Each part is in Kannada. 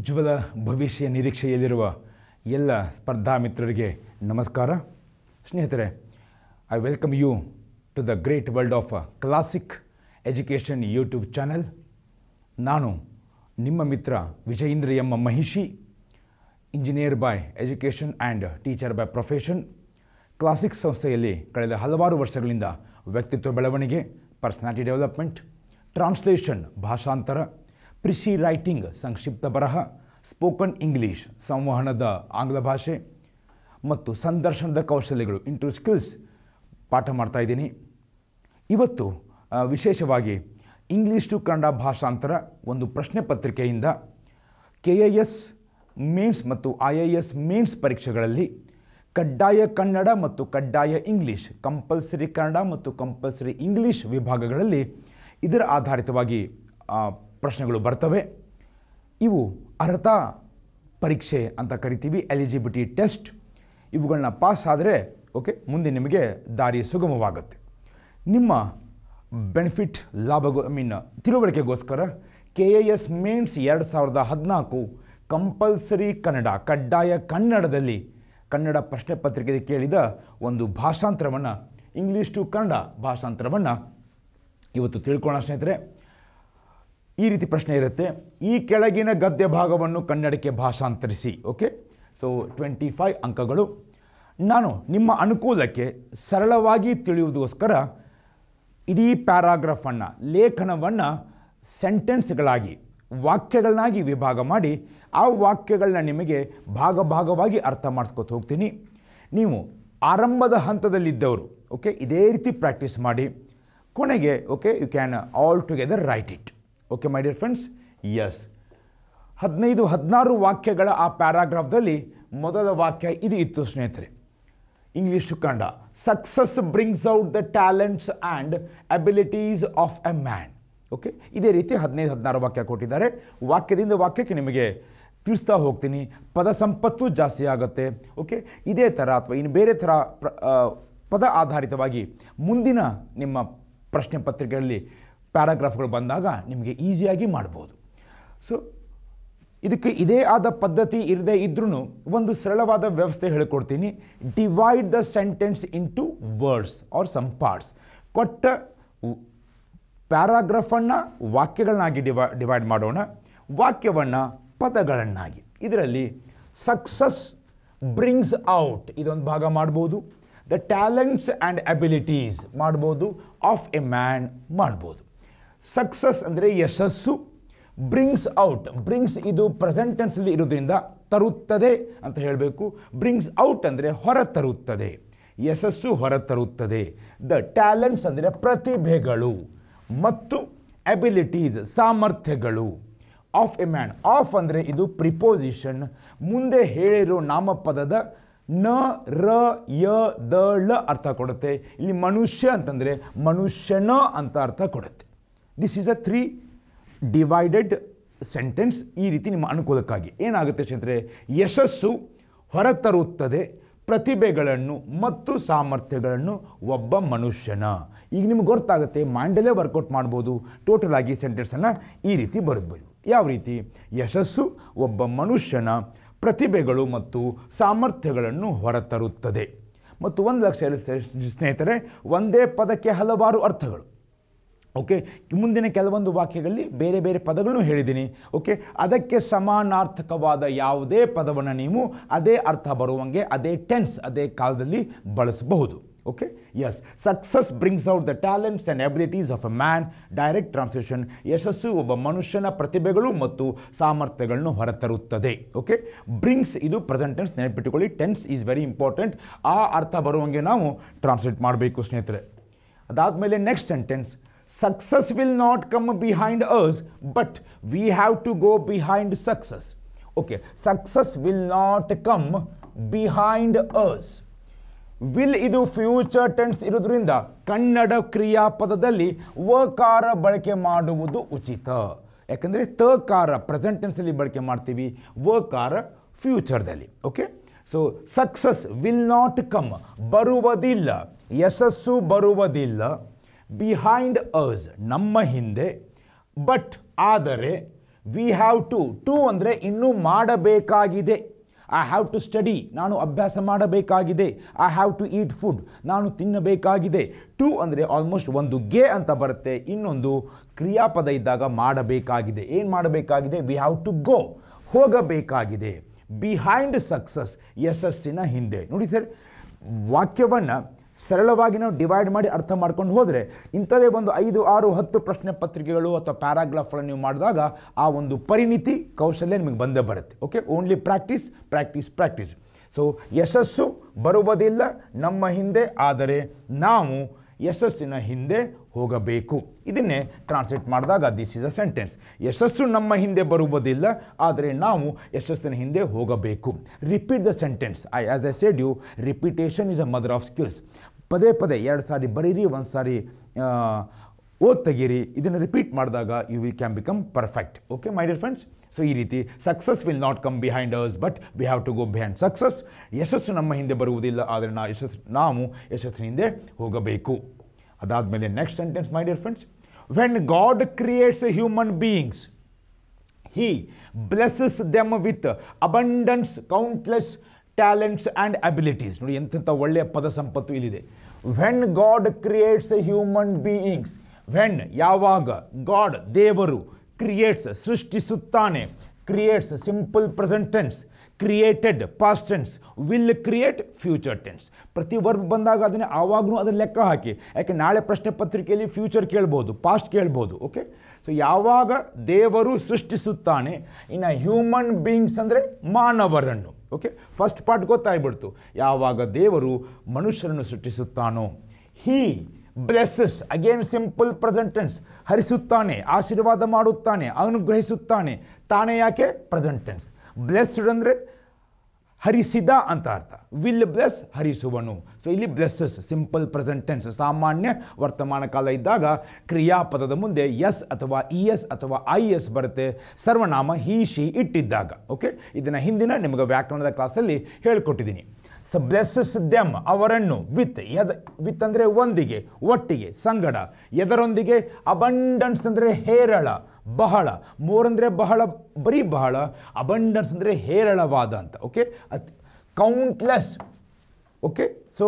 ಉಜ್ವಲ ಭವಿಷ್ಯ ನಿರೀಕ್ಷೆಯಲ್ಲಿರುವ ಎಲ್ಲ ಸ್ಪರ್ಧಾ ಮಿತ್ರರಿಗೆ ನಮಸ್ಕಾರ ಸ್ನೇಹಿತರೆ I welcome you to the great world of classic education YouTube channel ನಾನು ನಿಮ್ಮ ಮಿತ್ರ Vijayendra M Mahishi engineer by education and teacher by profession classic ಸಂಸ್ಥೆಯಲ್ಲಿ ಕಳೆದ ಹಲವಾರು ವರ್ಷಗಳಿಂದ ವ್ಯಕ್ತಿತ್ವ ಬೆಳವಣಿಗೆ ಪರ್ಸನಾಲಿಟಿ ಡೆವಲಪ್ಮೆಂಟ್ ಟ್ರಾನ್ಸ್ಲೇಷನ್ ಭಾಷಾಂತರ ಪ್ರಿಷಿ ರೈಟಿಂಗ್ ಸಂಕ್ಷಿಪ್ತ ಬರಹ ಸ್ಪೋಕನ್ ಇಂಗ್ಲೀಷ್ ಸಂವಹನದ ಆಂಗ್ಲ ಭಾಷೆ ಮತ್ತು ಸಂದರ್ಶನದ ಕೌಶಲ್ಯಗಳು ಇಂಟು ಸ್ಕಿಲ್ಸ್ ಪಾಠ ಮಾಡ್ತಾ ಇದ್ದೀನಿ ಇವತ್ತು ವಿಶೇಷವಾಗಿ ಇಂಗ್ಲೀಷ್ ಟು ಕನ್ನಡ ಭಾಷಾಂತರ ಒಂದು ಪ್ರಶ್ನೆ ಪತ್ರಿಕೆಯಿಂದ ಕೆ ಎ ಎಸ್ ಮೇನ್ಸ್ ಮತ್ತು ಐ ಎ ಎಸ್ ಮೇನ್ಸ್ ಪರೀಕ್ಷೆಗಳಲ್ಲಿ ಕಡ್ಡಾಯ ಕನ್ನಡ ಮತ್ತು ಕಡ್ಡಾಯ ಇಂಗ್ಲೀಷ್ ಕಂಪಲ್ಸರಿ ಕನ್ನಡ ಮತ್ತು ಕಂಪಲ್ಸರಿ ಇಂಗ್ಲೀಷ್ ವಿಭಾಗಗಳಲ್ಲಿ ಇದರ ಆಧಾರಿತವಾಗಿ ಪ್ರಶ್ನೆಗಳು ಬರ್ತವೆ ಇವು ಅರ್ಹತಾ ಪರೀಕ್ಷೆ ಅಂತ ಕರಿತೀವಿ ಎಲಿಜಿಬಿಲಿಟಿ ಟೆಸ್ಟ್ ಇವುಗಳನ್ನ ಪಾಸ್ ಆದರೆ ಓಕೆ ಮುಂದೆ ನಿಮಗೆ ದಾರಿ ಸುಗಮವಾಗುತ್ತೆ ನಿಮ್ಮ ಬೆನಿಫಿಟ್ ಲಾಭಗೋ ಐ ಮೀನ್ ತಿಳುವಳಿಕೆಗೋಸ್ಕರ ಕೆ ಎ ಎಸ್ ಮೀನ್ಸ್ ಎರಡು ಸಾವಿರದ ಹದಿನಾಲ್ಕು ಕಂಪಲ್ಸರಿ ಕನ್ನಡ ಕಡ್ಡಾಯ ಕನ್ನಡದಲ್ಲಿ ಕನ್ನಡ ಪ್ರಶ್ನೆ ಪತ್ರಿಕೆಗೆ ಕೇಳಿದ ಒಂದು ಭಾಷಾಂತರವನ್ನು ಇಂಗ್ಲೀಷ್ ಟು ಕನ್ನಡ ಭಾಷಾಂತರವನ್ನು ಇವತ್ತು ತಿಳ್ಕೊಳ್ಳೋಣ ಸ್ನೇಹಿತರೆ ಈ ರೀತಿ ಪ್ರಶ್ನೆ ಇರುತ್ತೆ ಈ ಕೆಳಗಿನ ಗದ್ಯ ಭಾಗವನ್ನು ಕನ್ನಡಕ್ಕೆ ಭಾಷಾಂತರಿಸಿ ಓಕೆ ಸೊ ಟ್ವೆಂಟಿ ಫೈವ್ ಅಂಕಗಳು ನಾನು ನಿಮ್ಮ ಅನುಕೂಲಕ್ಕೆ ಸರಳವಾಗಿ ತಿಳಿಯುವುದಕ್ಕೋಸ್ಕರ ಇಡೀ ಪ್ಯಾರಾಗ್ರಾಫನ್ನು ಲೇಖನವನ್ನು ಸೆಂಟೆನ್ಸ್ಗಳಾಗಿ ವಾಕ್ಯಗಳನ್ನಾಗಿ ವಿಭಾಗ ಮಾಡಿ ಆ ವಾಕ್ಯಗಳನ್ನ ನಿಮಗೆ ಭಾಗ ಭಾಗವಾಗಿ ಅರ್ಥ ಮಾಡಿಸ್ಕೊತ ಹೋಗ್ತೀನಿ ನೀವು ಆರಂಭದ ಹಂತದಲ್ಲಿದ್ದವರು ಓಕೆ ಇದೇ ರೀತಿ ಪ್ರಾಕ್ಟೀಸ್ ಮಾಡಿ ಕೊನೆಗೆ okay you can all together write it okay my dear friends yes ಹದಿನೈದು ಹದಿನಾರು ವಾಕ್ಯಗಳ ಆ ಪ್ಯಾರಾಗ್ರಾಫ್ದಲ್ಲಿ ಮೊದಲ ವಾಕ್ಯ ಇದು ಇತ್ತು ಸ್ನೇಹಿತರೆ ಇಂಗ್ಲೀಷ್ ಕಂಡ success brings out the talents and abilities of a man okay ಇದೇ ರೀತಿ ಹದಿನೈದು ಹದಿನಾರು ವಾಕ್ಯ ಕೊಟ್ಟಿದ್ದಾರೆ ವಾಕ್ಯದಿಂದ ವಾಕ್ಯಕ್ಕೆ ನಿಮಗೆ ತಿಳಿಸ್ತಾ ಹೋಗ್ತೀನಿ ಪದ ಸಂಪತ್ತು ಜಾಸ್ತಿ ಆಗುತ್ತೆ ಓಕೆ ಇದೇ ಥರ ಅಥವಾ ಇನ್ನು ಬೇರೆ ಥರ ಪ್ರ ಪದ ಆಧಾರಿತವಾಗಿ ಮುಂದಿನ ನಿಮ್ಮ ಪ್ರಶ್ನೆ ಪತ್ರಿಕೆಗಳಲ್ಲಿ ಪ್ಯಾರಾಗ್ರಾಫ್ಗಳು ಬಂದಾಗ ನಿಮಗೆ ಈಸಿಯಾಗಿ ಮಾಡ್ಬೋದು ಸೊ ಇದಕ್ಕೆ ಇದೇ ಆದ ಪದ್ಧತಿ ಇರದೇ ಇದ್ರೂ ಒಂದು ಸರಳವಾದ ವ್ಯವಸ್ಥೆ ಹೇಳಿಕೊಡ್ತೀನಿ divide the sentence into words or some parts ಕೊಟ್ಟ ಪ್ಯಾರಾಗ್ರಫನ್ನು ವಾಕ್ಯಗಳನ್ನಾಗಿ ಡಿವೈ ಡಿವೈಡ್ ಮಾಡೋಣ ವಾಕ್ಯವನ್ನು ಪದಗಳನ್ನಾಗಿ ಇದರಲ್ಲಿ ಸಕ್ಸಸ್ ಬ್ರಿಂಗ್ಸ್ ಔಟ್ ಇದೊಂದು ಭಾಗ ಮಾಡ್ಬೋದು ದ ಟ್ಯಾಲೆಂಟ್ಸ್ ಆ್ಯಂಡ್ ಅಬಿಲಿಟೀಸ್ ಮಾಡ್ಬೋದು ಆಫ್ ಎ ಮ್ಯಾನ್ ಮಾಡ್ಬೋದು ಸಕ್ಸಸ್ ಅಂದರೆ ಯಶಸ್ಸು ಬ್ರಿಂಗ್ಸ್ ಔಟ್ ಬ್ರಿಂಗ್ಸ್ ಇದು ಪ್ರೆಸೆಂಟ್ ಇರೋದ್ರಿಂದ ತರುತ್ತದೆ ಅಂತ ಹೇಳಬೇಕು ಬ್ರಿಂಗ್ಸ್ ಔಟ್ ಅಂದರೆ ತರುತ್ತದೆ ಯಶಸ್ಸು ಹೊರ ತರುತ್ತದೆ ದ ಟ್ಯಾಲೆಂಟ್ಸ್ ಅಂದರೆ ಪ್ರತಿಭೆಗಳು ಮತ್ತು ಅಬಿಲಿಟೀಸ್ ಸಾಮರ್ಥ್ಯಗಳು ಆಫ್ ಎ ಮ್ಯಾನ್ ಆಫ್ ಅಂದರೆ ಇದು ಪ್ರಿಪೋಸಿಷನ್ ಮುಂದೆ ಹೇಳಿರೋ ನಾಮಪದದ ನ ರ ಯ ದ ಳ ಅರ್ಥ ಕೊಡುತ್ತೆ ಇಲ್ಲಿ ಮನುಷ್ಯ ಅಂತಂದರೆ ಮನುಷ್ಯನ ಅಂತ ಅರ್ಥ ಕೊಡುತ್ತೆ this is a three divided sentence ಈ ರೀತಿ ನಿಮ್ಮ ಅನುಕೂಲಕ್ಕಾಗಿ ಏನಾಗುತ್ತೆ ಅಂದರೆ ಯಶಸ್ಸು ಹೊರತರುತ್ತದೆ ಪ್ರತಿಭೆಗಳನ್ನು ಮತ್ತು ಸಾಮರ್ಥ್ಯಗಳನ್ನು ಒಬ್ಬ ಮನುಷ್ಯನ ಈಗ ನಿಮ್ಗೆ ಗೊತ್ತಾಗುತ್ತೆ ಮೈಂಡಲ್ಲೇ ವರ್ಕೌಟ್ ಮಾಡ್ಬೋದು ಟೋಟಲ್ ಆಗಿ ಸೆಂಟೆನ್ಸನ್ನು ಈ ರೀತಿ ಬರೆದ್ಬೋದು ಯಾವ ರೀತಿ ಯಶಸ್ಸು ಒಬ್ಬ ಮನುಷ್ಯನ ಪ್ರತಿಭೆಗಳು ಮತ್ತು ಸಾಮರ್ಥ್ಯಗಳನ್ನು ಹೊರತರುತ್ತದೆ ಮತ್ತು ಒಂದು ಲಕ್ಷ ಸ್ನೇಹಿತರೆ ಒಂದೇ ಪದಕ್ಕೆ ಹಲವಾರು ಅರ್ಥಗಳು ಓಕೆ ಮುಂದಿನ ಕೆಲವೊಂದು ವಾಕ್ಯಗಳಲ್ಲಿ ಬೇರೆ ಬೇರೆ ಪದಗಳನ್ನು ಹೇಳಿದ್ದೀನಿ ಓಕೆ ಅದಕ್ಕೆ ಸಮಾನಾರ್ಥಕವಾದ ಯಾವುದೇ ಪದವನ್ನು ನೀವು ಅದೇ ಅರ್ಥ ಬರುವಂಗೆ ಅದೇ ಟೆನ್ಸ್ ಅದೇ ಕಾಲದಲ್ಲಿ ಬಳಸಬಹುದು okay yes success brings out the talents and abilities of a man direct translation ಯಶಸ್ಸು ಒಬ್ಬ ಮನುಷ್ಯನ ಪ್ರತಿಭೆಗಳು ಮತ್ತು ಸಾಮರ್ಥ್ಯಗಳನ್ನು ಹೊರತರುತ್ತದೆ ಓಕೆ ಬ್ರಿಂಗ್ಸ್ ಇದು ಪ್ರೆಸೆಂಟ್ ಟೆನ್ಸ್ ನೆನಪಿಟ್ಟುಕೊಳ್ಳಿ ಟೆನ್ಸ್ ಈಸ್ ವೆರಿ ಇಂಪಾರ್ಟೆಂಟ್ ಆ ಅರ್ಥ ಬರುವಂಗೆ ನಾವು ಟ್ರಾನ್ಸ್ಲೇಟ್ ಮಾಡಬೇಕು ಸ್ನೇಹಿತರೆ ಅದಾದಮೇಲೆ next sentence success will not come behind us but we have to go behind success okay success will not come behind us will ಇದು ಫ್ಯೂಚರ್ ಟೆನ್ಸ್ ಇರೋದ್ರಿಂದ ಕನ್ನಡ ಕ್ರಿಯಾಪದದಲ್ಲಿ ವ ಕಾರ ಬಳಕೆ ಮಾಡುವುದು ಉಚಿತ ಯಾಕಂದರೆ ಕಾರ ಪ್ರೆಸೆಂಟ್ ಟೆನ್ಸಲ್ಲಿ ಬಳಕೆ ಮಾಡ್ತೀವಿ ವ ಕಾರ ಫ್ಯೂಚರ್ದಲ್ಲಿ okay so success will not come ಬರುವುದಿಲ್ಲ ಯಶಸ್ಸು ಬರುವುದಿಲ್ಲ ಬಿಹೈಂಡ್ ಅಸ್ ನಮ್ಮ ಹಿಂದೆ ಬಟ್ ಆದರೆ ವಿ ಹ್ಯಾವ್ ಟು ಟು ಅಂದರೆ ಇನ್ನೂ ಮಾಡಬೇಕಾಗಿದೆ ಐ ಹ್ಯಾವ್ ಟು ಸ್ಟಡಿ ನಾನು ಅಭ್ಯಾಸ ಮಾಡಬೇಕಾಗಿದೆ I have to eat food ನಾನು ತಿನ್ನಬೇಕಾಗಿದೆ ಟು ಅಂದರೆ ಆಲ್ಮೋಸ್ಟ್ ಒಂದು ಗೆ ಅಂತ ಬರುತ್ತೆ ಇನ್ನೊಂದು ಕ್ರಿಯಾಪದ ಇದ್ದಾಗ ಮಾಡಬೇಕಾಗಿದೆ ಏನು ಮಾಡಬೇಕಾಗಿದೆ ವಿ ಹ್ಯಾವ್ ಟು ಗೋ ಹೋಗಬೇಕಾಗಿದೆ ಬಿಹೈಂಡ್ ಸಕ್ಸಸ್ ಯಶಸ್ಸಿನ ಹಿಂದೆ ನೋಡಿ ಸರ್ ವಾಕ್ಯವನ್ನು ಸರಳವಾಗಿ ನಾವು ಡಿವೈಡ್ ಮಾಡಿ ಅರ್ಥ ಮಾಡ್ಕೊಂಡು ಹೋದರೆ ಇಂಥದೇ ಒಂದು ಐದು ಆರು ಹತ್ತು ಪ್ರಶ್ನೆ ಪತ್ರಿಕೆಗಳು ಅಥವಾ ಪ್ಯಾರಾಗ್ರಾಫ್ಗಳನ್ನು ನೀವು ಮಾಡಿದಾಗ ಆ ಒಂದು ಪರಿಣಿತಿ ಕೌಶಲ್ಯ ನಿಮಗೆ ಬಂದೇ ಬರುತ್ತೆ okay only practice practice practice so ಯಶಸ್ಸು ಬರುವುದಿಲ್ಲ ನಮ್ಮ ಹಿಂದೆ ಆದರೆ ನಾವು ಯಶಸ್ಸಿನ ಹಿಂದೆ ಹೋಗಬೇಕು ಇದನ್ನೇ ಟ್ರಾನ್ಸ್ಲೇಟ್ ಮಾಡಿದಾಗ ದಿಸ್ ಇಸ್ ಅ ಸೆಂಟೆನ್ಸ್ ಯಶಸ್ಸು ನಮ್ಮ ಹಿಂದೆ ಬರುವುದಿಲ್ಲ ಆದರೆ ನಾವು ಯಶಸ್ಸಿನ ಹಿಂದೆ ಹೋಗಬೇಕು repeat the sentence I as a said you repetition is a mother of skills ಪದೇ ಪದೇ ಎರಡು ಸಾರಿ ಬರೀರಿ ಒಂದು ಸಾರಿ ಓದ್ ತೆಗೀರಿ ಇದನ್ನು ರಿಪೀಟ್ ಮಾಡಿದಾಗ you will can become perfect okay my dear friends so ಈ ರೀತಿ success will not come behind ours but we have to go behind success ಯಶಸ್ಸು ನಮ್ಮ ಹಿಂದೆ ಬರುವುದಿಲ್ಲ ಆದರೆ ನಾ ಯಶಸ್ಸು ನಾವು ಯಶಸ್ಸಿನ ಹಿಂದೆ ಹೋಗಬೇಕು ಅದಾದಮೇಲೆ next sentence my dear friends when God creates a human beings he blesses them with abundance countless talents and abilities ನೋಡಿ ಎಂಥ ಒಳ್ಳೆಯ ಪದ ಸಂಪತ್ತು ಇಲ್ಲಿದೆ when God creates human beings when ಯಾವಾಗ ಗಾಡ್ ದೇವರು ಕ್ರಿಯೇಟ್ಸ್ ಸೃಷ್ಟಿಸುತ್ತಾನೆ creates simple present created past tense will create future tense ಪ್ರತಿ ವರ್ಬ್ ಬಂದಾಗ ಅದನ್ನು ಆವಾಗಲೂ ಅದನ್ನು ಲೆಕ್ಕ ಹಾಕಿ ಯಾಕೆ ನಾಳೆ ಪ್ರಶ್ನೆ ಪತ್ರಿಕೆಯಲ್ಲಿ ಫ್ಯೂಚರ್ ಕೇಳ್ಬೋದು ಪಾಸ್ಟ್ ಕೇಳ್ಬೋದು ಓಕೆ ಸೊ ಯಾವಾಗ ದೇವರು ಸೃಷ್ಟಿಸುತ್ತಾನೆ ಇನ್ನು ಹ್ಯೂಮನ್ ಬೀಯಿಂಗ್ಸ್ ಅಂದರೆ ಮಾನವರನ್ನು ಓಕೆ ಫಸ್ಟ್ ಪಾರ್ಟ್ ಗೊತ್ತಾಯ್ಬಿಡ್ತು ಯಾವಾಗ ದೇವರು ಮನುಷ್ಯರನ್ನು ಸೃಷ್ಟಿಸುತ್ತಾನೋ he blesses again simple present tense ಹರಿಸುತ್ತಾನೆ ಆಶೀರ್ವಾದ ಮಾಡುತ್ತಾನೆ ಅನುಗ್ರಹಿಸುತ್ತಾನೆ ತಾನೇ ಯಾಕೆ ಪ್ರೆಸೆಂಟೆನ್ಸ್ ಬ್ಲೆಸ್ಡ್ ಅಂದರೆ ಹರಿಸಿದ ಅಂತ ಅರ್ಥ ವಿಲ್ ಬ್ಲೆಸ್ ಹರಿಸುವನು ಸೊ ಇಲ್ಲಿ ಬ್ಲೆಸ್ಸಸ್ ಸಿಂಪಲ್ ಪ್ರೆಸೆಂಟ್ ಟೆನ್ಸ್ ಸಾಮಾನ್ಯ ವರ್ತಮಾನ ಕಾಲ ಇದ್ದಾಗ ಕ್ರಿಯಾಪದದ ಮುಂದೆ ಎಸ್ ಅಥವಾ ಇ ಎಸ್ ಅಥವಾ ಐ ಎಸ್ ಬರುತ್ತೆ ಸರ್ವನಾಮ ಹಿ ಶಿ ಇಟ್ಟಿದ್ದಾಗ ಓಕೆ ಇದನ್ನು ಹಿಂದಿನ ನಿಮಗೆ ವ್ಯಾಕರಣದ ಕ್ಲಾಸಲ್ಲಿ ಹೇಳ್ಕೊಟ್ಟಿದ್ದೀನಿ ಸ ಬ್ಲೆಸ್ಸಸ್ ದೆಮ್ ಅವರನ್ನು ವಿತ್ ಎದ ವಿತ್ ಅಂದರೆ ಒಂದಿಗೆ ಒಟ್ಟಿಗೆ ಸಂಗಡ ಎದರೊಂದಿಗೆ ಅಬಂಡನ್ಸ್ ಅಂದರೆ ಹೇರಳ ಬಹಳ ಮೋರ್ ಅಂದರೆ ಬಹಳ ಬರೀ ಬಹಳ ಅಬಂಡನ್ಸ್ ಅಂದರೆ ಹೇರಳವಾದ ಅಂತ ಓಕೆ ಅತ್ ಕೌಂಟ್ಲೆಸ್ ಓಕೆ ಸೊ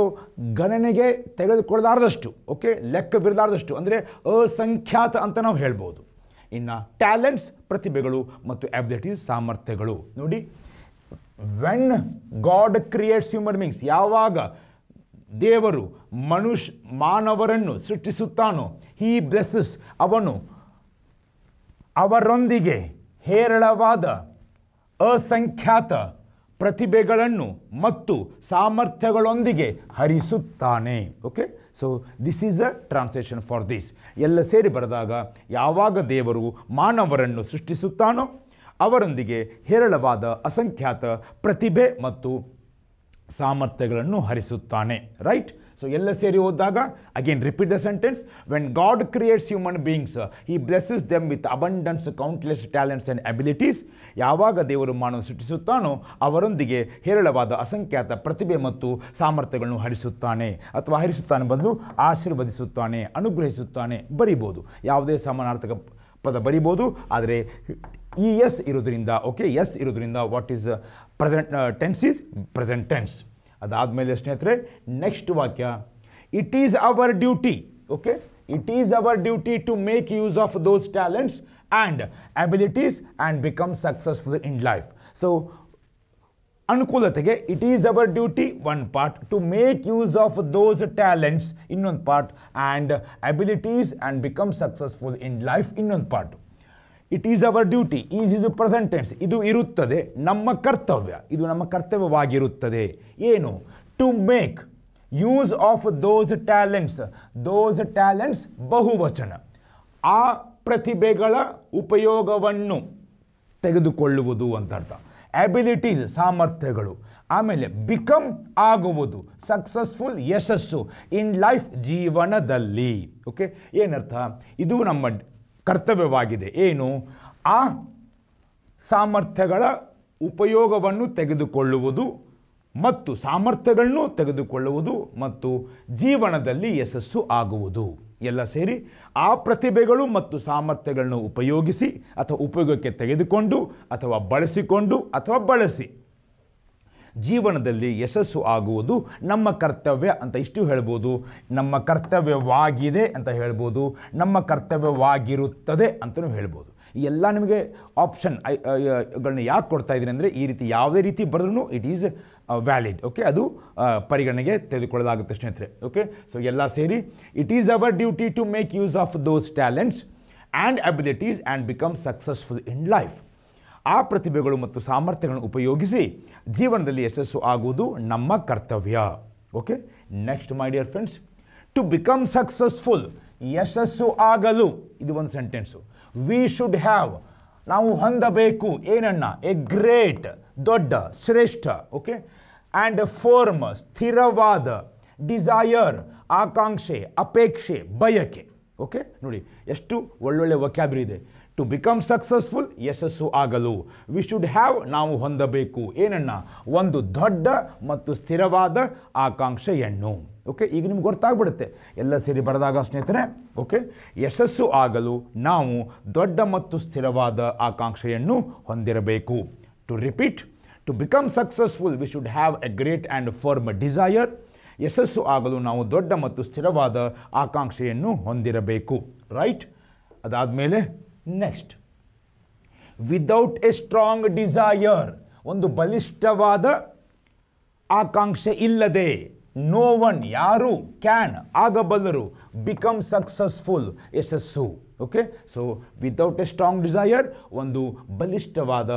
ಗಣನೆಗೆ ತೆಗೆದುಕೊಳ್ಳಲಾರ್ದಷ್ಟು ಓಕೆ ಲೆಕ್ಕವಿರದಾರ್ದಷ್ಟು ಅಂದರೆ ಅಸಂಖ್ಯಾತ ಅಂತ ನಾವು ಹೇಳ್ಬೋದು ಇನ್ನು ಟ್ಯಾಲೆಂಟ್ಸ್ ಪ್ರತಿಭೆಗಳು ಮತ್ತು ಅಬಿಲಿಟೀಸ್ ಸಾಮರ್ಥ್ಯಗಳು ನೋಡಿ when God creates human beings ಯಾವಾಗ ದೇವರು ಮನುಷ್ಯ ಮಾನವರನ್ನು ಸೃಷ್ಟಿಸುತ್ತಾನೋ ಹೀ ಬ್ಲೆಸ್ಸಸ್ ಅವನು ಅವರೊಂದಿಗೆ ಹೇರಳವಾದ ಅಸಂಖ್ಯಾತ ಪ್ರತಿಭೆಗಳನ್ನು ಮತ್ತು ಸಾಮರ್ಥ್ಯಗಳೊಂದಿಗೆ ಹರಿಸುತ್ತಾನೆ okay so this is a translation for this ಎಲ್ಲ ಸೇರಿ ಬರೆದಾಗ ಯಾವಾಗ ದೇವರು ಮಾನವರನ್ನು ಸೃಷ್ಟಿಸುತ್ತಾನೋ ಅವರೊಂದಿಗೆ ಹೇರಳವಾದ ಅಸಂಖ್ಯಾತ ಪ್ರತಿಭೆ ಮತ್ತು ಸಾಮರ್ಥ್ಯಗಳನ್ನು ಹರಿಸುತ್ತಾನೆ ರೈಟ್ ಸೊ ಎಲ್ಲ ಸೇರಿ ಹೋದಾಗ again repeat the sentence when God creates human beings he blesses them with abundance countless talents and abilities ಯಾವಾಗ ದೇವರು ಮಾನವ ಸೃಷ್ಟಿಸುತ್ತಾನೋ ಅವರೊಂದಿಗೆ ಹೇರಳವಾದ ಅಸಂಖ್ಯಾತ ಪ್ರತಿಭೆ ಮತ್ತು ಸಾಮರ್ಥ್ಯಗಳನ್ನು ಹರಿಸುತ್ತಾನೆ ಅಥವಾ ಹರಿಸುತ್ತಾನೆ ಬದಲು ಆಶೀರ್ವದಿಸುತ್ತಾನೆ ಅನುಗ್ರಹಿಸುತ್ತಾನೆ ಬರಿಬೋದು ಯಾವುದೇ ಸಮಾನಾರ್ಥಕ ಪದ ಬರಿಬೋದು ಆದರೆ ಇ ಎಸ್ ಇರೋದ್ರಿಂದ ಓಕೆ ಎಸ್ ಇರೋದ್ರಿಂದ what is present tense is present tense ಅದಾದಮೇಲೆ ಸ್ನೇಹಿತರೆ ನೆಕ್ಸ್ಟ್ ವಾಕ್ಯ it is our duty okay it is our duty to make use of those talents and abilities and become successful in life so ಅನುಕೂಲತೆಗೆ it is our duty one part to make use of those talents ಇನ್ನೊಂದು part and abilities and become successful in life ಇನ್ನೊಂದು part it is our duty is is present tense ಇದು ಇರುತ್ತದೆ ನಮ್ಮ ಕರ್ತವ್ಯ ಇದು ನಮ್ಮ ಕರ್ತವ್ಯವಾಗಿರುತ್ತದೆ ಏನು to make use of those talents those talents ಬಹುವಚನ ಆ ಪ್ರತಿಭೆಗಳ ಉಪಯೋಗವನ್ನು ತೆಗೆದುಕೊಳ್ಳುವುದು ಅಂತ ಅರ್ಥ ಅಬಿಲಿಟೀಸ್ ಸಾಮರ್ಥ್ಯಗಳು ಆಮೇಲೆ ಬಿಕಮ್ ಆಗುವುದು ಸಕ್ಸಸ್ಫುಲ್ ಯಶಸ್ಸು ಇನ್ ಲೈಫ್ ಜೀವನದಲ್ಲಿ ಓಕೆ ಏನರ್ಥ ಇದು ನಮ್ಮ ಕರ್ತವ್ಯವಾಗಿದೆ ಏನು ಆ ಸಾಮರ್ಥ್ಯಗಳ ಉಪಯೋಗವನ್ನು ತೆಗೆದುಕೊಳ್ಳುವುದು ಮತ್ತು ಸಾಮರ್ಥ್ಯಗಳನ್ನು ತೆಗೆದುಕೊಳ್ಳುವುದು ಮತ್ತು ಜೀವನದಲ್ಲಿ ಯಶಸ್ಸು ಆಗುವುದು ಎಲ್ಲ ಸೇರಿ ಆ ಪ್ರತಿಭೆಗಳು ಮತ್ತು ಸಾಮರ್ಥ್ಯಗಳನ್ನು ಉಪಯೋಗಿಸಿ ಅಥವಾ ಉಪಯೋಗಕ್ಕೆ ತೆಗೆದುಕೊಂಡು ಅಥವಾ ಬಳಸಿಕೊಂಡು ಅಥವಾ ಬಳಸಿ ಜೀವನದಲ್ಲಿ ಯಶಸ್ಸು ಆಗುವುದು ನಮ್ಮ ಕರ್ತವ್ಯ ಅಂತ ಇಷ್ಟು ಹೇಳ್ಬೋದು ನಮ್ಮ ಕರ್ತವ್ಯವಾಗಿದೆ ಅಂತ ಹೇಳ್ಬೋದು ನಮ್ಮ ಕರ್ತವ್ಯವಾಗಿರುತ್ತದೆ ಅಂತಲೂ ಹೇಳ್ಬೋದು ಎಲ್ಲ ನಿಮಗೆ ಆಪ್ಷನ್ ಗಳನ್ನ ಯಾಕೆ ಕೊಡ್ತಾ ಇದ್ದೀನಿ ಅಂದರೆ ಈ ರೀತಿ ಯಾವುದೇ ರೀತಿ ಬರೆದ್ರೂ ಇಟ್ ಈಸ್ ವ್ಯಾಲಿಡ್ ಓಕೆ ಅದು uh, ಪರಿಗಣನೆಗೆ ತೆಗೆದುಕೊಳ್ಳಲಾಗುತ್ತೆ ಸ್ನೇಹಿತರೆ ಓಕೆ ಸೊ ಎಲ್ಲ ಸೇರಿ it is our duty to make use of those talents and abilities and become successful in life ಆ ಪ್ರತಿಭೆಗಳು ಮತ್ತು ಸಾಮರ್ಥ್ಯಗಳನ್ನು ಉಪಯೋಗಿಸಿ ಜೀವನದಲ್ಲಿ ಯಶಸ್ಸು ಆಗುವುದು ನಮ್ಮ ಕರ್ತವ್ಯ okay next my dear friends to become successful ಯಶಸ್ಸು ಆಗಲು ಇದು ಒಂದು ಸೆಂಟೆನ್ಸು ವಿ ಶುಡ್ ಹ್ಯಾವ್ ನಾವು ಹೊಂದಬೇಕು ಏನಣ್ಣ ಎ ಗ್ರೇಟ್ ದೊಡ್ಡ ಶ್ರೇಷ್ಠ ಓಕೆ ಆ್ಯಂಡ್ ಫೋರ್ಮ್ ಸ್ಥಿರವಾದ ಡಿಸೈಯರ್ ಆಕಾಂಕ್ಷೆ ಅಪೇಕ್ಷೆ ಬಯಕೆ ಓಕೆ ನೋಡಿ ಎಷ್ಟು ಒಳ್ಳೊಳ್ಳೆ ವಕ್ಯಾಬ್ರಿ ಇದೆ ಟು ಬಿಕಮ್ ಸಕ್ಸಸ್ಫುಲ್ ಯಶಸ್ಸು ಆಗಲು ವಿ ಶುಡ್ ಹ್ಯಾವ್ ನಾವು ಹೊಂದಬೇಕು ಏನಣ್ಣ ಒಂದು ದೊಡ್ಡ ಮತ್ತು ಸ್ಥಿರವಾದ ಆಕಾಂಕ್ಷೆಯನ್ನು ಓಕೆ ಈಗ ನಿಮ್ಗೆ ಗೊತ್ತಾಗ್ಬಿಡುತ್ತೆ ಎಲ್ಲ ಸೇರಿ ಬರೆದಾಗ ಸ್ನೇಹಿತರೆ ಓಕೆ ಯಶಸ್ಸು ಆಗಲು ನಾವು ದೊಡ್ಡ ಮತ್ತು ಸ್ಥಿರವಾದ ಆಕಾಂಕ್ಷೆಯನ್ನು ಹೊಂದಿರಬೇಕು to repeat to become successful we should have a great and firm desire ಯಶಸ್ಸು ಆಗಲು ನಾವು ದೊಡ್ಡ ಮತ್ತು ಸ್ಥಿರವಾದ ಆಕಾಂಕ್ಷೆಯನ್ನು ಹೊಂದಿರಬೇಕು ರೈಟ್ ಅದಾದಮೇಲೆ next without a strong desire ಒಂದು ಬಲಿಷ್ಠವಾದ ಆಕಾಂಕ್ಷೆ ಇಲ್ಲದೆ ನೋ ಒನ್ ಯಾರು ಕ್ಯಾನ್ ಆಗಬಲ್ಲರು ಬಿಕಮ್ ಸಕ್ಸಸ್ಫುಲ್ ಯಶಸ್ಸು okay so without a strong desire ಒಂದು ಬಲಿಷ್ಠವಾದ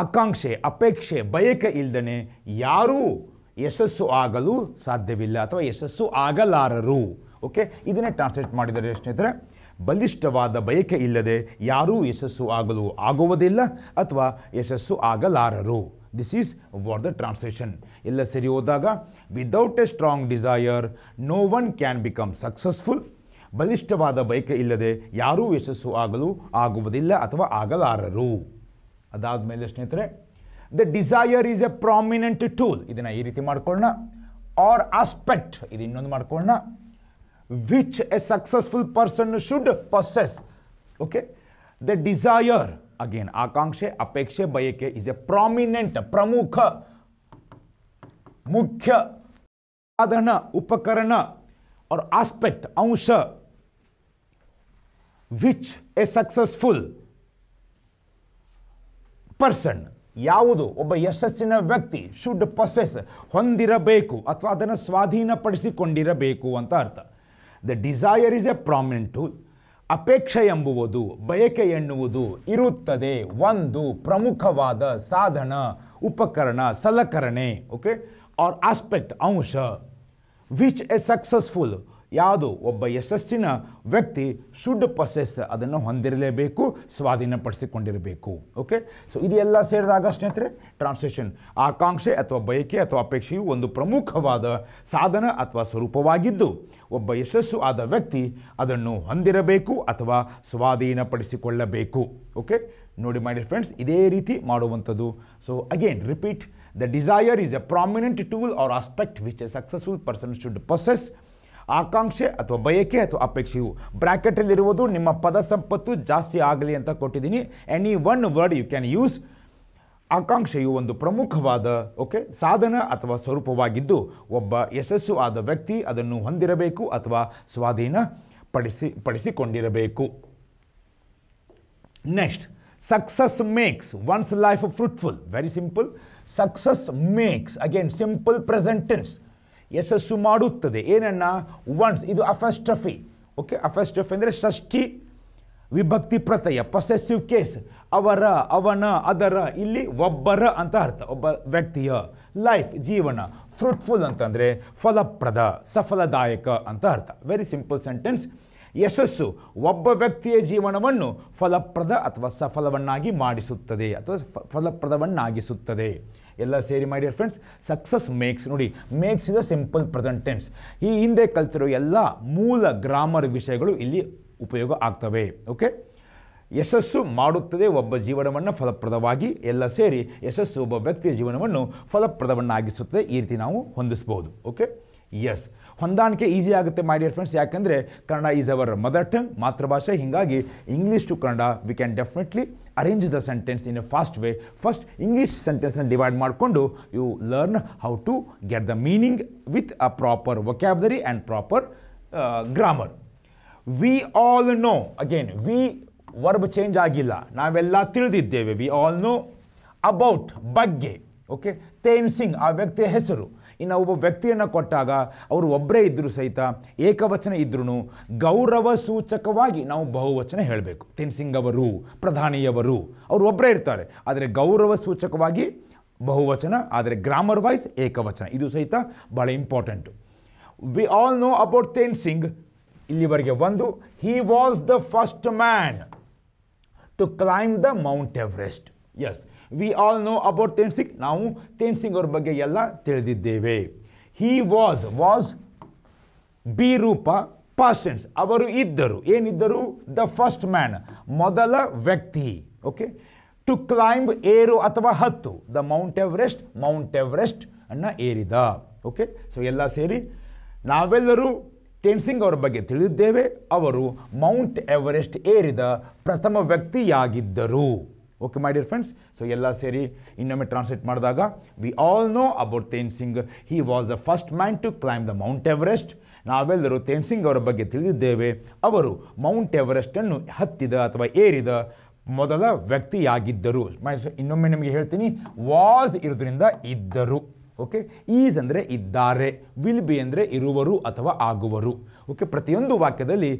ಆಕಾಂಕ್ಷೆ ಅಪೇಕ್ಷೆ ಬಯಕೆ ಇಲ್ಲದೇ ಯಾರೂ ಯಶಸ್ಸು ಆಗಲು ಸಾಧ್ಯವಿಲ್ಲ ಅಥವಾ ಯಶಸ್ಸು ಆಗಲಾರರು ಓಕೆ ಇದನ್ನೇ ಟ್ರಾನ್ಸ್ಲೇಟ್ ಮಾಡಿದ್ದಾರೆ ಸ್ನೇಹಿತರೆ ಬಲಿಷ್ಠವಾದ ಬಯಕೆ ಇಲ್ಲದೆ ಯಾರೂ ಯಶಸ್ಸು ಆಗಲು ಆಗುವುದಿಲ್ಲ ಅಥವಾ ಯಶಸ್ಸು ಆಗಲಾರರು this is war the translation ಎಲ್ಲ ಸರಿ ಹೋದಾಗ without a strong desire no one can become successful ಬಲಿಷ್ಠವಾದ ಬಯಕೆ ಇಲ್ಲದೆ ಯಾರೂ ಯಶಸ್ಸು ಆಗಲು ಆಗುವುದಿಲ್ಲ ಅಥವಾ ಆಗಲಾರರು ಅದಾದ ಮೇಲೆ ಸ್ನೇಹಿತರೆ the desire is a prominent tool ಇದನ್ನು ಈ ರೀತಿ ಮಾಡ್ಕೊಳ್ಳೋಣ ಆರ್ ಆಸ್ಪೆಕ್ಟ್ ಇದು ಇನ್ನೊಂದು ಮಾಡ್ಕೊಳ್ಳೋಣ which a successful person should possess. Okay. The desire, again, akankshe, apekshe, bayeke is a prominent, pramukha, mukhya, adhana, upakarana or aspect, ansha, which a successful person ಯಾವುದು ಒಬ್ಬ ಯಶಸ್ಸಿನ should possess ಪೊಸೆಸ್ ಹೊಂದಿರಬೇಕು ಅಥವಾ ಅದನ್ನು ಸ್ವಾಧೀನಪಡಿಸಿಕೊಂಡಿರಬೇಕು ಅಂತ ಅರ್ಥ the desire is a prominent tool ಅಪೇಕ್ಷೆ ಎಂಬುವುದು ಬಯಕೆ ಎನ್ನುವುದು ಇರುತ್ತದೆ ಒಂದು ಪ್ರಮುಖವಾದ ಸಾಧನ ಉಪಕರಣ ಸಲಕರಣೆ ಓಕೆ ಆರ್ ಆಸ್ಪೆಕ್ಟ್ ಅಂಶ ವಿಚ್ ಎ ಸಕ್ಸಸ್ಫುಲ್ ಯಾವುದು ಒಬ್ಬ ಯಶಸ್ಸಿನ ವ್ಯಕ್ತಿ ಶುಡ್ ಪೊಸೆಸ್ ಅದನ್ನು ಹೊಂದಿರಲೇಬೇಕು ಸ್ವಾಧೀನಪಡಿಸಿಕೊಂಡಿರಬೇಕು ಓಕೆ ಸೊ ಇದೆಲ್ಲ ಸೇರಿದಾಗ ಸ್ನೇಹಿತರೆ ಟ್ರಾನ್ಸ್ಲೇಷನ್ ಆಕಾಂಕ್ಷೆ ಅಥವಾ ಬಯಕೆ ಅಥವಾ ಅಪೇಕ್ಷೆಯು ಒಂದು ಪ್ರಮುಖವಾದ ಸಾಧನ ಅಥವಾ ಸ್ವರೂಪವಾಗಿದ್ದು ಒಬ್ಬ ಯಶಸ್ಸು ಆದ ವ್ಯಕ್ತಿ ಅದನ್ನು ಹೊಂದಿರಬೇಕು ಅಥವಾ ಸ್ವಾಧೀನಪಡಿಸಿಕೊಳ್ಳಬೇಕು ಓಕೆ ನೋಡಿ ಮಾಡಿ ಫ್ರೆಂಡ್ಸ್ ಇದೇ ರೀತಿ ಮಾಡುವಂಥದ್ದು so again repeat the desire is a prominent tool or aspect which a successful person should possess ಆಕಾಂಕ್ಷೆ ಅಥವಾ ಬಯಕೆ ಅಥವಾ ಅಪೇಕ್ಷೆಯು ಬ್ರ್ಯಾಕೆಟಲ್ಲಿರುವುದು ನಿಮ್ಮ ಪದ ಸಂಪತ್ತು ಜಾಸ್ತಿ ಆಗಲಿ ಅಂತ ಕೊಟ್ಟಿದ್ದೀನಿ any one word you can use ಆಕಾಂಕ್ಷೆಯು ಒಂದು ಪ್ರಮುಖವಾದ ಓಕೆ ಸಾಧನ ಅಥವಾ ಸ್ವರೂಪವಾಗಿದ್ದು ಒಬ್ಬ ಯಶಸ್ಸು ಆದ ವ್ಯಕ್ತಿ ಅದನ್ನು ಹೊಂದಿರಬೇಕು ಅಥವಾ ಸ್ವಾಧೀನ ಪಡಿಸಿ ಪಡಿಸಿಕೊಂಡಿರಬೇಕು next success makes one's life fruitful very simple success makes again simple present tense ಯಶಸ್ಸು ಮಾಡುತ್ತದೆ ಏನಣ್ಣ ಒನ್ಸ್ ಇದು ಅಫೆಸ್ಟಫಿ ಓಕೆ ಅಫೆಸ್ಟಫಿ ಅಂದರೆ ಷಷ್ಠಿ ವಿಭಕ್ತಿ ಪ್ರತಯ ಪೊಸೆಸಿವ್ ಕೇಸ್ ಅವರ ಅವನ ಅದರ ಇಲ್ಲಿ ಒಬ್ಬರ ಅಂತ ಅರ್ಥ ಒಬ್ಬ ವ್ಯಕ್ತಿಯ ಲೈಫ್ ಜೀವನ ಫ್ರೂಟ್ಫುಲ್ ಅಂತಂದರೆ ಫಲಪ್ರದ ಸಫಲದಾಯಕ ಅಂತ ಅರ್ಥ ವೆರಿ ಸಿಂಪಲ್ ಸೆಂಟೆನ್ಸ್ ಯಶಸ್ಸು ಒಬ್ಬ ವ್ಯಕ್ತಿಯ ಜೀವನವನ್ನು ಫಲಪ್ರದ ಅಥವಾ ಸಫಲವನ್ನಾಗಿ ಮಾಡಿಸುತ್ತದೆ ಅಥವಾ ಫಲಪ್ರದವನ್ನಾಗಿಸುತ್ತದೆ ಎಲ್ಲ ಸೇರಿ ಮಾಡಿ ಫ್ರೆಂಡ್ಸ್ ಸಕ್ಸಸ್ ಮೇಕ್ಸ್ ನೋಡಿ makes is a simple present tense ಈ ಹಿಂದೆ ಕಲ್ತಿರೋ ಎಲ್ಲ ಮೂಲ ಗ್ರಾಮರ್ ವಿಷಯಗಳು ಇಲ್ಲಿ ಉಪಯೋಗ ಆಗ್ತವೆ ಓಕೆ ಯಶಸ್ಸು ಮಾಡುತ್ತದೆ ಒಬ್ಬ ಜೀವನವನ್ನು ಫಲಪ್ರದವಾಗಿ ಎಲ್ಲ ಸೇರಿ ಯಶಸ್ಸು ಒಬ್ಬ ವ್ಯಕ್ತಿಯ ಜೀವನವನ್ನು ಫಲಪ್ರದವನ್ನಾಗಿಸುತ್ತದೆ ಈ ರೀತಿ ನಾವು ಹೊಂದಿಸ್ಬೋದು ಓಕೆ ಎಸ್ ಹೊಂದಾಣಿಕೆ ಈಸಿ ಆಗುತ್ತೆ ಮೈ ಡಿಯರ್ ಫ್ರೆಂಡ್ಸ್ ಯಾಕೆಂದರೆ Kannada is our mother tongue ಮಾತೃಭಾಷೆ ಹೀಗಾಗಿ English to Kannada we can definitely arrange the sentence in a fast way first English ಸೆಂಟೆನ್ಸ್ನ ಡಿವೈಡ್ ಮಾಡಿಕೊಂಡು you learn how to get the meaning with a proper vocabulary and proper grammar we all know again we verb change ಆಗಿಲ್ಲ ನಾವೆಲ್ಲ ತಿಳಿದಿದ್ದೇವೆ ವಿ ಆಲ್ ನೋ ಅಬೌಟ್ ಬಗ್ಗೆ ಓಕೆ ತೇನ್ ಸಿಂಗ್ ಆ ವ್ಯಕ್ತಿಯ ಹೆಸರು ಇನ್ನು ಒಬ್ಬ ವ್ಯಕ್ತಿಯನ್ನು ಕೊಟ್ಟಾಗ ಅವರು ಒಬ್ಬರೇ ಇದ್ದರೂ ಸಹಿತ ಏಕವಚನ ಇದ್ರೂ ಗೌರವ ಸೂಚಕವಾಗಿ ನಾವು ಬಹುವಚನ ಹೇಳಬೇಕು ತಿನ್ಸಿಂಗ್ ಅವರು ಪ್ರಧಾನಿಯವರು ಅವರು ಒಬ್ಬರೇ ಇರ್ತಾರೆ ಆದರೆ ಗೌರವ ಸೂಚಕವಾಗಿ ಬಹುವಚನ ಆದರೆ ಗ್ರಾಮರ್ ವೈಸ್ ಏಕವಚನ ಇದು ಸಹಿತ ಭಾಳ important we all know about Tenzing ಇಲ್ಲಿವರೆಗೆ ಒಂದು he was the first man to climb the Mount Everest yes we all know about Tenzing ನಾವು ತೇನ್ಸಿಂಗ್ ಅವ್ರ ಬಗ್ಗೆ ಎಲ್ಲ ತಿಳಿದಿದ್ದೇವೆ ಹೀ ವಾಸ್ ವಾಸ್ ಬಿ ರೂಪ ಪಾಸ್ಟೆನ್ಸ್ ಅವರು ಇದ್ದರು ಏನಿದ್ದರು ದ ಫಸ್ಟ್ ಮ್ಯಾನ್ ಮೊದಲ ವ್ಯಕ್ತಿ ಓಕೆ ಟು ಕ್ಲೈಂಬ್ ಏರು ಅಥವಾ ಹತ್ತು the Mount Everest Mount Everest ಅನ್ನ ಏರಿದ ಓಕೆ ಸೊ ಎಲ್ಲ ಸೇರಿ ನಾವೆಲ್ಲರೂ ತೇನ್ಸಿಂಗ್ ಅವರ ಬಗ್ಗೆ ತಿಳಿದಿದ್ದೇವೆ ಅವರು ಮೌಂಟ್ ಎವರೆಸ್ಟ್ ಏರಿದ ಪ್ರಥಮ ವ್ಯಕ್ತಿಯಾಗಿದ್ದರು okay my dear friends so ಎಲ್ಲ ಸೇರಿ ಇನ್ನೊಮ್ಮೆ ಟ್ರಾನ್ಸ್ಲೇಟ್ ಮಾಡಿದಾಗ we all know about Tenzing he was the first man to climb the Mount Everest ನಾವೆಲ್ಲರೂ ತೇನ್ ಸಿಂಗ್ ಅವರ ಬಗ್ಗೆ ತಿಳಿದಿದ್ದೇವೆ ಅವರು ಮೌಂಟ್ ಎವರೆಸ್ಟನ್ನು ಹತ್ತಿದ ಅಥವಾ ಏರಿದ ಮೊದಲ ವ್ಯಕ್ತಿಯಾಗಿದ್ದರು ಇನ್ನೊಮ್ಮೆ ನಿಮಗೆ ಹೇಳ್ತೀನಿ ವಾಸ್ ಇರೋದ್ರಿಂದ ಇದ್ದರು ಓಕೆ ಈಸ್ ಅಂದರೆ ಇದ್ದಾರೆ ವಿಲ್ ಬಿ ಅಂದರೆ ಇರುವರು ಅಥವಾ ಆಗುವರು ಓಕೆ ಪ್ರತಿಯೊಂದು ವಾಕ್ಯದಲ್ಲಿ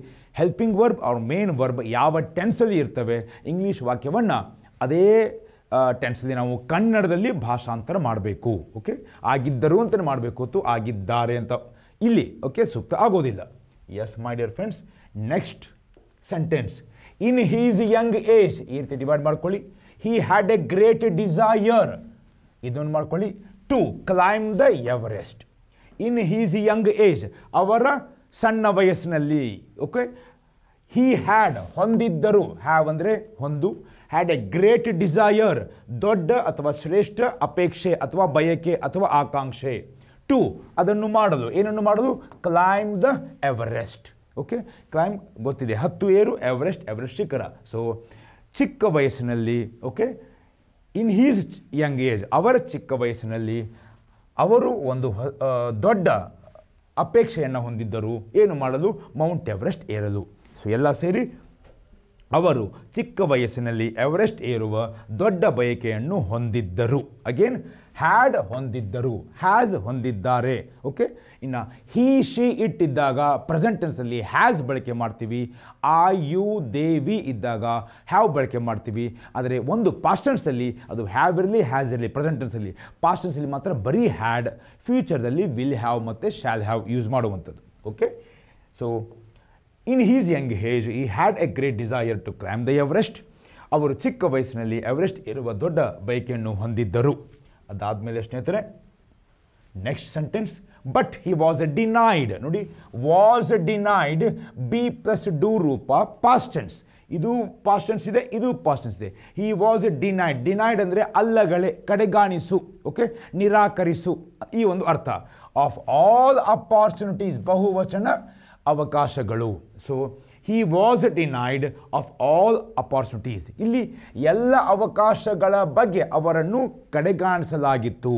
ಹೆಲ್ಪಿಂಗ್ ವರ್ಬ್ ಅವ್ರ ಮೇನ್ ವರ್ಬ್ ಯಾವ ಟೆನ್ಸಲ್ಲಿ ಇರ್ತವೆ ಇಂಗ್ಲೀಷ್ ವಾಕ್ಯವನ್ನು ಅದೇ ಟೆನ್ಸಲ್ಲಿ ನಾವು ಕನ್ನಡದಲ್ಲಿ ಭಾಷಾಂತರ ಮಾಡಬೇಕು ಓಕೆ ಆಗಿದ್ದರು ಅಂತಲೇ ಮಾಡಬೇಕು ಹೊತ್ತು ಆಗಿದ್ದಾರೆ ಅಂತ ಇಲ್ಲಿ ಓಕೆ ಸೂಕ್ತ ಆಗೋದಿಲ್ಲ yes my dear friends next sentence in his young age ಈ ರೀತಿ ಡಿವೈಡ್ ಮಾಡ್ಕೊಳ್ಳಿ he had a great desire ಇದನ್ನು ಮಾಡ್ಕೊಳ್ಳಿ to climb the Everest in his young age ಅವರ ಸಣ್ಣ ವಯಸ್ಸಿನಲ್ಲಿ ಓಕೆ ಹೀ ಹ್ಯಾಡ್ ಹೊಂದಿದ್ದರು ಹ್ಯಾವ್ ಅಂದರೆ ಹೊಂದು ಹ್ಯಾಡ್ ಎ ಗ್ರೇಟ್ ಡಿಸೈಯರ್ ದೊಡ್ಡ ಅಥವಾ ಶ್ರೇಷ್ಠ ಅಪೇಕ್ಷೆ ಅಥವಾ ಬಯಕೆ ಅಥವಾ ಆಕಾಂಕ್ಷೆ ಟು ಅದನ್ನು ಮಾಡಲು ಏನನ್ನು ಮಾಡಲು climb the Everest okay climb ಗೊತ್ತಿದೆ ಹತ್ತು ಏರು ಎವರೆಸ್ಟ್ ಎವರೆಸ್ಟ್ ಶಿಖರ ಸೊ ಚಿಕ್ಕ ವಯಸ್ಸಿನಲ್ಲಿ okay in his young age ಅವರ ಚಿಕ್ಕ ವಯಸ್ಸಿನಲ್ಲಿ ಅವರು ಒಂದು ದೊಡ್ಡ ಅಪೇಕ್ಷೆಯನ್ನು ಹೊಂದಿದ್ದರು ಏನು ಮಾಡಲು ಮೌಂಟ್ ಎವರೆಸ್ಟ್ ಏರಲು ಸೊ ಎಲ್ಲ ಸೇರಿ ಅವರು ಚಿಕ್ಕ ವಯಸ್ಸಿನಲ್ಲಿ ಎವರೆಸ್ಟ್ ಏರುವ ದೊಡ್ಡ ಬಯಕೆಯನ್ನು ಹೊಂದಿದ್ದರು ಅಗೇನ್ ಹ್ಯಾಡ್ ಹೊಂದಿದ್ದರು ಹ್ಯಾಸ್ ಹೊಂದಿದ್ದಾರೆ ಓಕೆ ಇನ್ನು ಹೀ ಶಿ ಇಟ್ ಇದ್ದಾಗ ಪ್ರೆಸೆಂಟೆನ್ಸಲ್ಲಿ ಹ್ಯಾಸ್ ಬಳಕೆ ಮಾಡ್ತೀವಿ ಆ ಯು ದೇವಿ ಇದ್ದಾಗ ಹ್ಯಾವ್ ಬಳಕೆ ಮಾಡ್ತೀವಿ ಆದರೆ ಒಂದು ಪಾಸ್ಟೆನ್ಸಲ್ಲಿ ಅದು ಹ್ಯಾವ್ ಇರಲಿ ಹ್ಯಾಸ್ ಇರಲಿ ಪ್ರೆಸೆಂಟೆನ್ಸಲ್ಲಿ ಪಾಸ್ಟೆನ್ಸಲ್ಲಿ ಮಾತ್ರ ಬರೀ ಹ್ಯಾಡ್ ಫ್ಯೂಚರ್ದಲ್ಲಿ ವಿಲ್ ಹ್ಯಾವ್ ಮತ್ತು ಶ್ಯಾಲ್ ಹ್ಯಾವ್ ಯೂಸ್ ಮಾಡುವಂಥದ್ದು okay so in his young age he had a great desire to climb the Everest ಅವರು ಚಿಕ್ಕ ವಯಸ್ಸಿನಲ್ಲಿ ಎವರೆಸ್ಟ್ ಇರುವ ದೊಡ್ಡ ಬೈಕನ್ನು ಹೊಂದಿದ್ದರು ಅದಾದಮೇಲೆ ಸ್ನೇಹಿತರೆ next sentence but he was a denied ನೋಡಿ was a denied be plus do ರೂಪ ಪಾಸ್ಟೆನ್ಸ್ ಇದು ಪಾಸ್ಟೆನ್ಸ್ ಇದೆ ಇದು ಪಾಸ್ಟೆನ್ಸ್ ಇದೆ he was a denied denied ಅಂದರೆ ಅಲ್ಲಗಳೆ ಕಡೆಗಾಣಿಸು ಓಕೆ ನಿರಾಕರಿಸು ಈ ಒಂದು ಅರ್ಥ ಆಫ್ ಆಲ್ ಅಪಾರ್ಚುನಿಟೀಸ್ ಬಹುವಚನ ಅವಕಾಶಗಳು so he was denied of all opportunities ಇಲ್ಲಿ ಎಲ್ಲ ಅವಕಾಶಗಳ ಬಗ್ಗೆ ಅವರನ್ನು ಕಡೆಗಾಣಿಸಲಾಗಿತ್ತು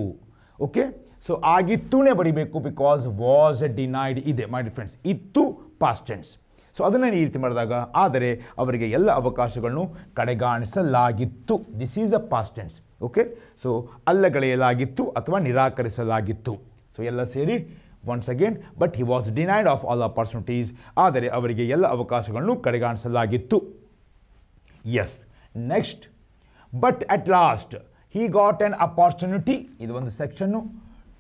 ಓಕೆ ಸೊ ಆಗಿತ್ತುನೇ ಬರೀಬೇಕು ಬಿಕಾಸ್ ವಾಸ್ ಡಿನೈಡ್ ಇದೆ ಮೈ ಫ್ರೆಂಡ್ಸ್ ಇತ್ತು ಪಾಸ್ಟೆನ್ಸ್ ಸೊ ಅದನ್ನು ಈ ರೀತಿ ಮಾಡಿದಾಗ ಆದರೆ ಅವರಿಗೆ ಎಲ್ಲ ಅವಕಾಶಗಳನ್ನು ಕಡೆಗಾಣಿಸಲಾಗಿತ್ತು this is a past tense okay so ಅಲ್ಲಗಳೆಯಲಾಗಿತ್ತು ಅಥವಾ ನಿರಾಕರಿಸಲಾಗಿತ್ತು ಸೊ ಎಲ್ಲ ಸೇರಿ once again but he was denied of all opportunities ಆದರೆ ಅವರಿಗೆ ಎಲ್ಲ ಅವಕಾಶಗಳನ್ನು ಕಡೆಗಾಣಿಸಲಾಗಿತ್ತು yes next but at last he got an opportunity ಇದು ಒಂದು ಸೆಕ್ಷನ್ನು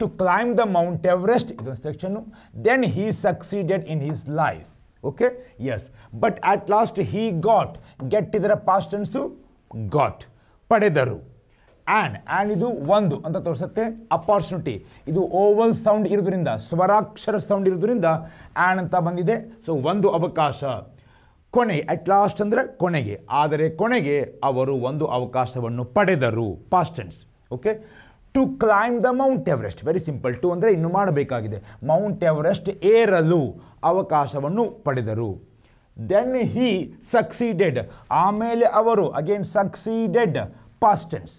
to climb the Mount Everest ಇದೊಂದು ಸೆಕ್ಷನ್ನು then he succeeded in his life okay yes but at last he got get ಇದರ ಪಾಸ್ಟೆನ್ಸು ಗಾಟ್ ಪಡೆದರು ಆ್ಯಂಡ್ ಆ್ಯಂಡ್ ಇದು ಒಂದು ಅಂತ ತೋರಿಸುತ್ತೆ ಅಪಾರ್ಚುನಿಟಿ ಇದು ಓವಲ್ ಸೌಂಡ್ ಇರೋದ್ರಿಂದ ಸ್ವರಾಕ್ಷರ ಸೌಂಡ್ ಇರೋದ್ರಿಂದ ಆ್ಯಂಡ್ ಅಂತ ಬಂದಿದೆ ಸೊ ಒಂದು ಅವಕಾಶ ಕೊನೆ ಅಟ್ ಲಾಸ್ಟ್ ಅಂದರೆ ಕೊನೆಗೆ ಆದರೆ ಕೊನೆಗೆ ಅವರು ಒಂದು ಅವಕಾಶವನ್ನು ಪಡೆದರು past tense okay to climb the Mount Everest very simple to ಅಂದರೆ ಇನ್ನು ಮಾಡಬೇಕಾಗಿದೆ ಮೌಂಟ್ ಎವರೆಸ್ಟ್ ಏರಲು ಅವಕಾಶವನ್ನು ಪಡೆದರು ದೆನ್ ಹೀ ಸಕ್ಸೀಡೆಡ್ ಆಮೇಲೆ ಅವರು ಅಗೇನ್ ಸಕ್ಸೀಡೆಡ್ ಪಾಸ್ಟೆನ್ಸ್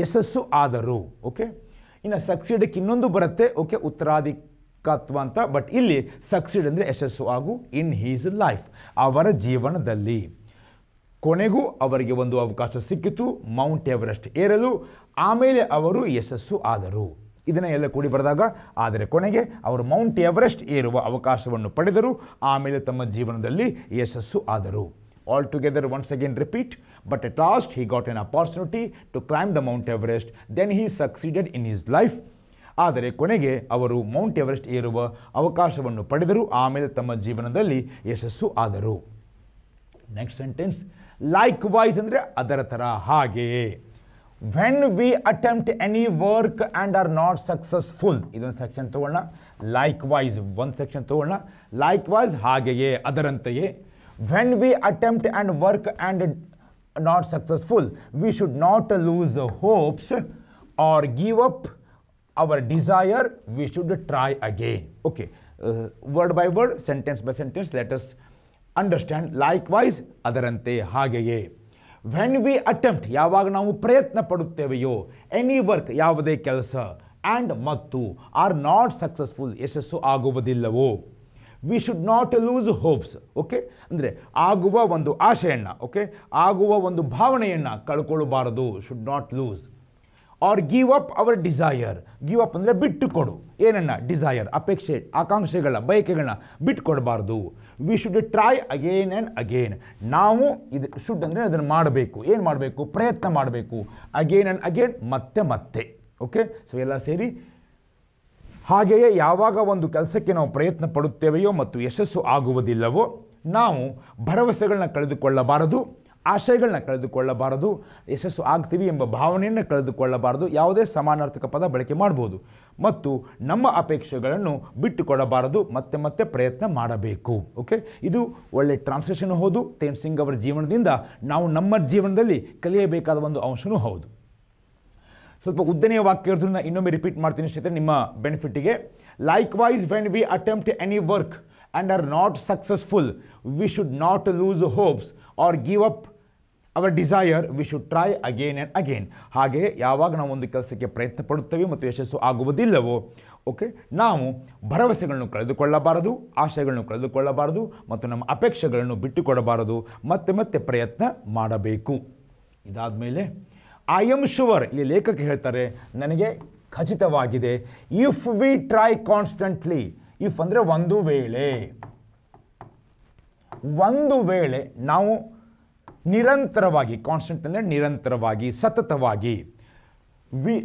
ಯಶಸ್ಸು ಆದರು ಓಕೆ ಇನ್ನು ಸಕ್ಸೀಡಕ್ಕೆ ಇನ್ನೊಂದು ಬರುತ್ತೆ ಓಕೆ ಉತ್ತರಾಧಿಕತ್ವ ಅಂತ ಬಟ್ ಇಲ್ಲಿ ಸಕ್ಸಿಡ್ ಅಂದರೆ ಯಶಸ್ಸು ಆಗು ಇನ್ ಹೀಸ್ ಲೈಫ್ ಅವರ ಜೀವನದಲ್ಲಿ ಕೊನೆಗೂ ಅವರಿಗೆ ಒಂದು ಅವಕಾಶ ಸಿಕ್ಕಿತು ಮೌಂಟ್ ಎವರೆಸ್ಟ್ ಏರಲು ಆಮೇಲೆ ಅವರು ಯಶಸ್ಸು ಆದರು ಇದನ್ನು ಎಲ್ಲ ಕೂಡಿ ಬರೆದಾಗ ಆದರೆ ಕೊನೆಗೆ ಅವರು ಮೌಂಟ್ ಎವರೆಸ್ಟ್ ಏರುವ ಅವಕಾಶವನ್ನು ಪಡೆದರು ಆಮೇಲೆ ತಮ್ಮ ಜೀವನದಲ್ಲಿ ಯಶಸ್ಸು ಆದರು altogether once again repeat but at last he got an opportunity to climb the mount everest then he succeeded in his life ಆದರೆ ಕೊನೆಗೆ ಅವರು ಮೌಂಟ್ ಎವರೆಸ್ಟ್ ಏರುವ ಅವಕಾಶವನ್ನು ಪಡೆದರು ಆಮೇಲೆ ತಮ್ಮ ಜೀವನದಲ್ಲಿ ಯಶಸ್ಸು ಆದರು ನೆಕ್ಸ್ಟ್ ಸೆಂಟೆನ್ಸ್ ಲೈಕ್ ವೈಸ್ ಅಂದರೆ ಅದರ ಥರ ಹಾಗೆಯೇ when we attempt any work and are not successful ಇದೊಂದು ಸೆಕ್ಷನ್ ತೊಗೊಳ್ಳೋಣ ಲೈಕ್ ವೈಸ್ ಒಂದು ಸೆಕ್ಷನ್ ತೊಗೊಳ್ಳೋಣ ಲೈಕ್ ವೈಸ್ ಹಾಗೆಯೇ ಅದರಂತೆಯೇ when we attempt and work and not successful we should not lose hopes or give up our desire we should try again okay uh, word by word sentence by sentence let us understand likewise adarante hageye when we attempt yavaga namu prayatna paduttevayo any work yavade kelsa and mattu are not successful yesasu aguvadillavo we should not lose hopes okay ಅಂದರೆ ಆಗುವ ಒಂದು ಆಶೆಯನ್ನು ಓಕೆ ಆಗುವ ಒಂದು ಭಾವನೆಯನ್ನು ಕಳ್ಕೊಳ್ಳಬಾರದು should not lose or give up our desire give up ಅಂದರೆ ಬಿಟ್ಟು ಕೊಡು ಏನನ್ನು ಡಿಸೈಯರ್ ಅಪೇಕ್ಷೆ ಆಕಾಂಕ್ಷೆಗಳ ಬಯಕೆಗಳನ್ನ ಬಿಟ್ಟು we should try again and again ನಾವು ಇದು ಶುಡ್ ಅಂದರೆ ಅದನ್ನು ಮಾಡಬೇಕು ಏನು ಮಾಡಬೇಕು ಪ್ರಯತ್ನ ಮಾಡಬೇಕು ಅಗೇನ್ ಆ್ಯಂಡ್ ಅಗೇನ್ ಮತ್ತೆ ಮತ್ತೆ ಓಕೆ ಸೊ ಎಲ್ಲ ಸೇರಿ ಹಾಗೆಯೇ ಯಾವಾಗ ಒಂದು ಕೆಲಸಕ್ಕೆ ನಾವು ಪ್ರಯತ್ನ ಪಡುತ್ತೇವೆಯೋ ಮತ್ತು ಯಶಸ್ಸು ಆಗುವುದಿಲ್ಲವೋ ನಾವು ಭರವಸೆಗಳನ್ನ ಕಳೆದುಕೊಳ್ಳಬಾರದು ಆಶಯಗಳನ್ನ ಕಳೆದುಕೊಳ್ಳಬಾರದು ಯಶಸ್ಸು ಆಗ್ತೀವಿ ಎಂಬ ಭಾವನೆಯನ್ನು ಕಳೆದುಕೊಳ್ಳಬಾರದು ಯಾವುದೇ ಸಮಾನಾರ್ಥಕ ಪದ ಬಳಕೆ ಮಾಡ್ಬೋದು ಮತ್ತು ನಮ್ಮ ಅಪೇಕ್ಷೆಗಳನ್ನು ಬಿಟ್ಟುಕೊಡಬಾರದು ಮತ್ತೆ ಮತ್ತೆ ಪ್ರಯತ್ನ ಮಾಡಬೇಕು ಓಕೆ ಇದು ಒಳ್ಳೆ ಟ್ರಾನ್ಸ್ಲೇಷನ್ ಹೌದು ತೇಮ್ ಸಿಂಗ್ ಅವರ ಜೀವನದಿಂದ ನಾವು ನಮ್ಮ ಜೀವನದಲ್ಲಿ ಕಲಿಯಬೇಕಾದ ಒಂದು ಅಂಶವೂ ಹೌದು ಸ್ವಲ್ಪ ಉದ್ದನೆಯ ವಾಕ್ಯ ಇರೋದ್ರಿಂದ ಇನ್ನೊಮ್ಮೆ ರಿಪೀಟ್ ಮಾಡ್ತೀನಿ ಸ್ನೇಹಿತರೆ ನಿಮ್ಮ ಬೆನಿಫಿಟ್ಗೆ likewise when we attempt any work and are not successful we should not lose hopes or give up our desire we should try again and again ಹಾಗೆ ಯಾವಾಗ ನಾವು ಒಂದು ಕೆಲಸಕ್ಕೆ ಪ್ರಯತ್ನ ಪಡುತ್ತೇವೆ ಮತ್ತು ಯಶಸ್ಸು ಆಗುವುದಿಲ್ಲವೋ ಓಕೆ ನಾವು ಭರವಸೆಗಳನ್ನು ಕಳೆದುಕೊಳ್ಳಬಾರದು ಆಶಯಗಳನ್ನು ಕಳೆದುಕೊಳ್ಳಬಾರದು ಮತ್ತು ನಮ್ಮ ಅಪೇಕ್ಷೆಗಳನ್ನು ಬಿಟ್ಟುಕೊಡಬಾರದು ಮತ್ತೆ ಮತ್ತೆ ಪ್ರಯತ್ನ ಮಾಡಬೇಕು ಇದಾದ ಮೇಲೆ ಐ ಎಮ್ ಶುವರ್ ಇಲ್ಲಿ ಲೇಖಕ ಹೇಳ್ತಾರೆ ನನಗೆ ಖಚಿತವಾಗಿದೆ if we try constantly if ಅಂದರೆ ಒಂದು ವೇಳೆ ಒಂದು ವೇಳೆ ನಾವು ನಿರಂತರವಾಗಿ ಕಾನ್ಸ್ಟೆಂಟ್ ಅಂದರೆ ನಿರಂತರವಾಗಿ ಸತತವಾಗಿ ವಿ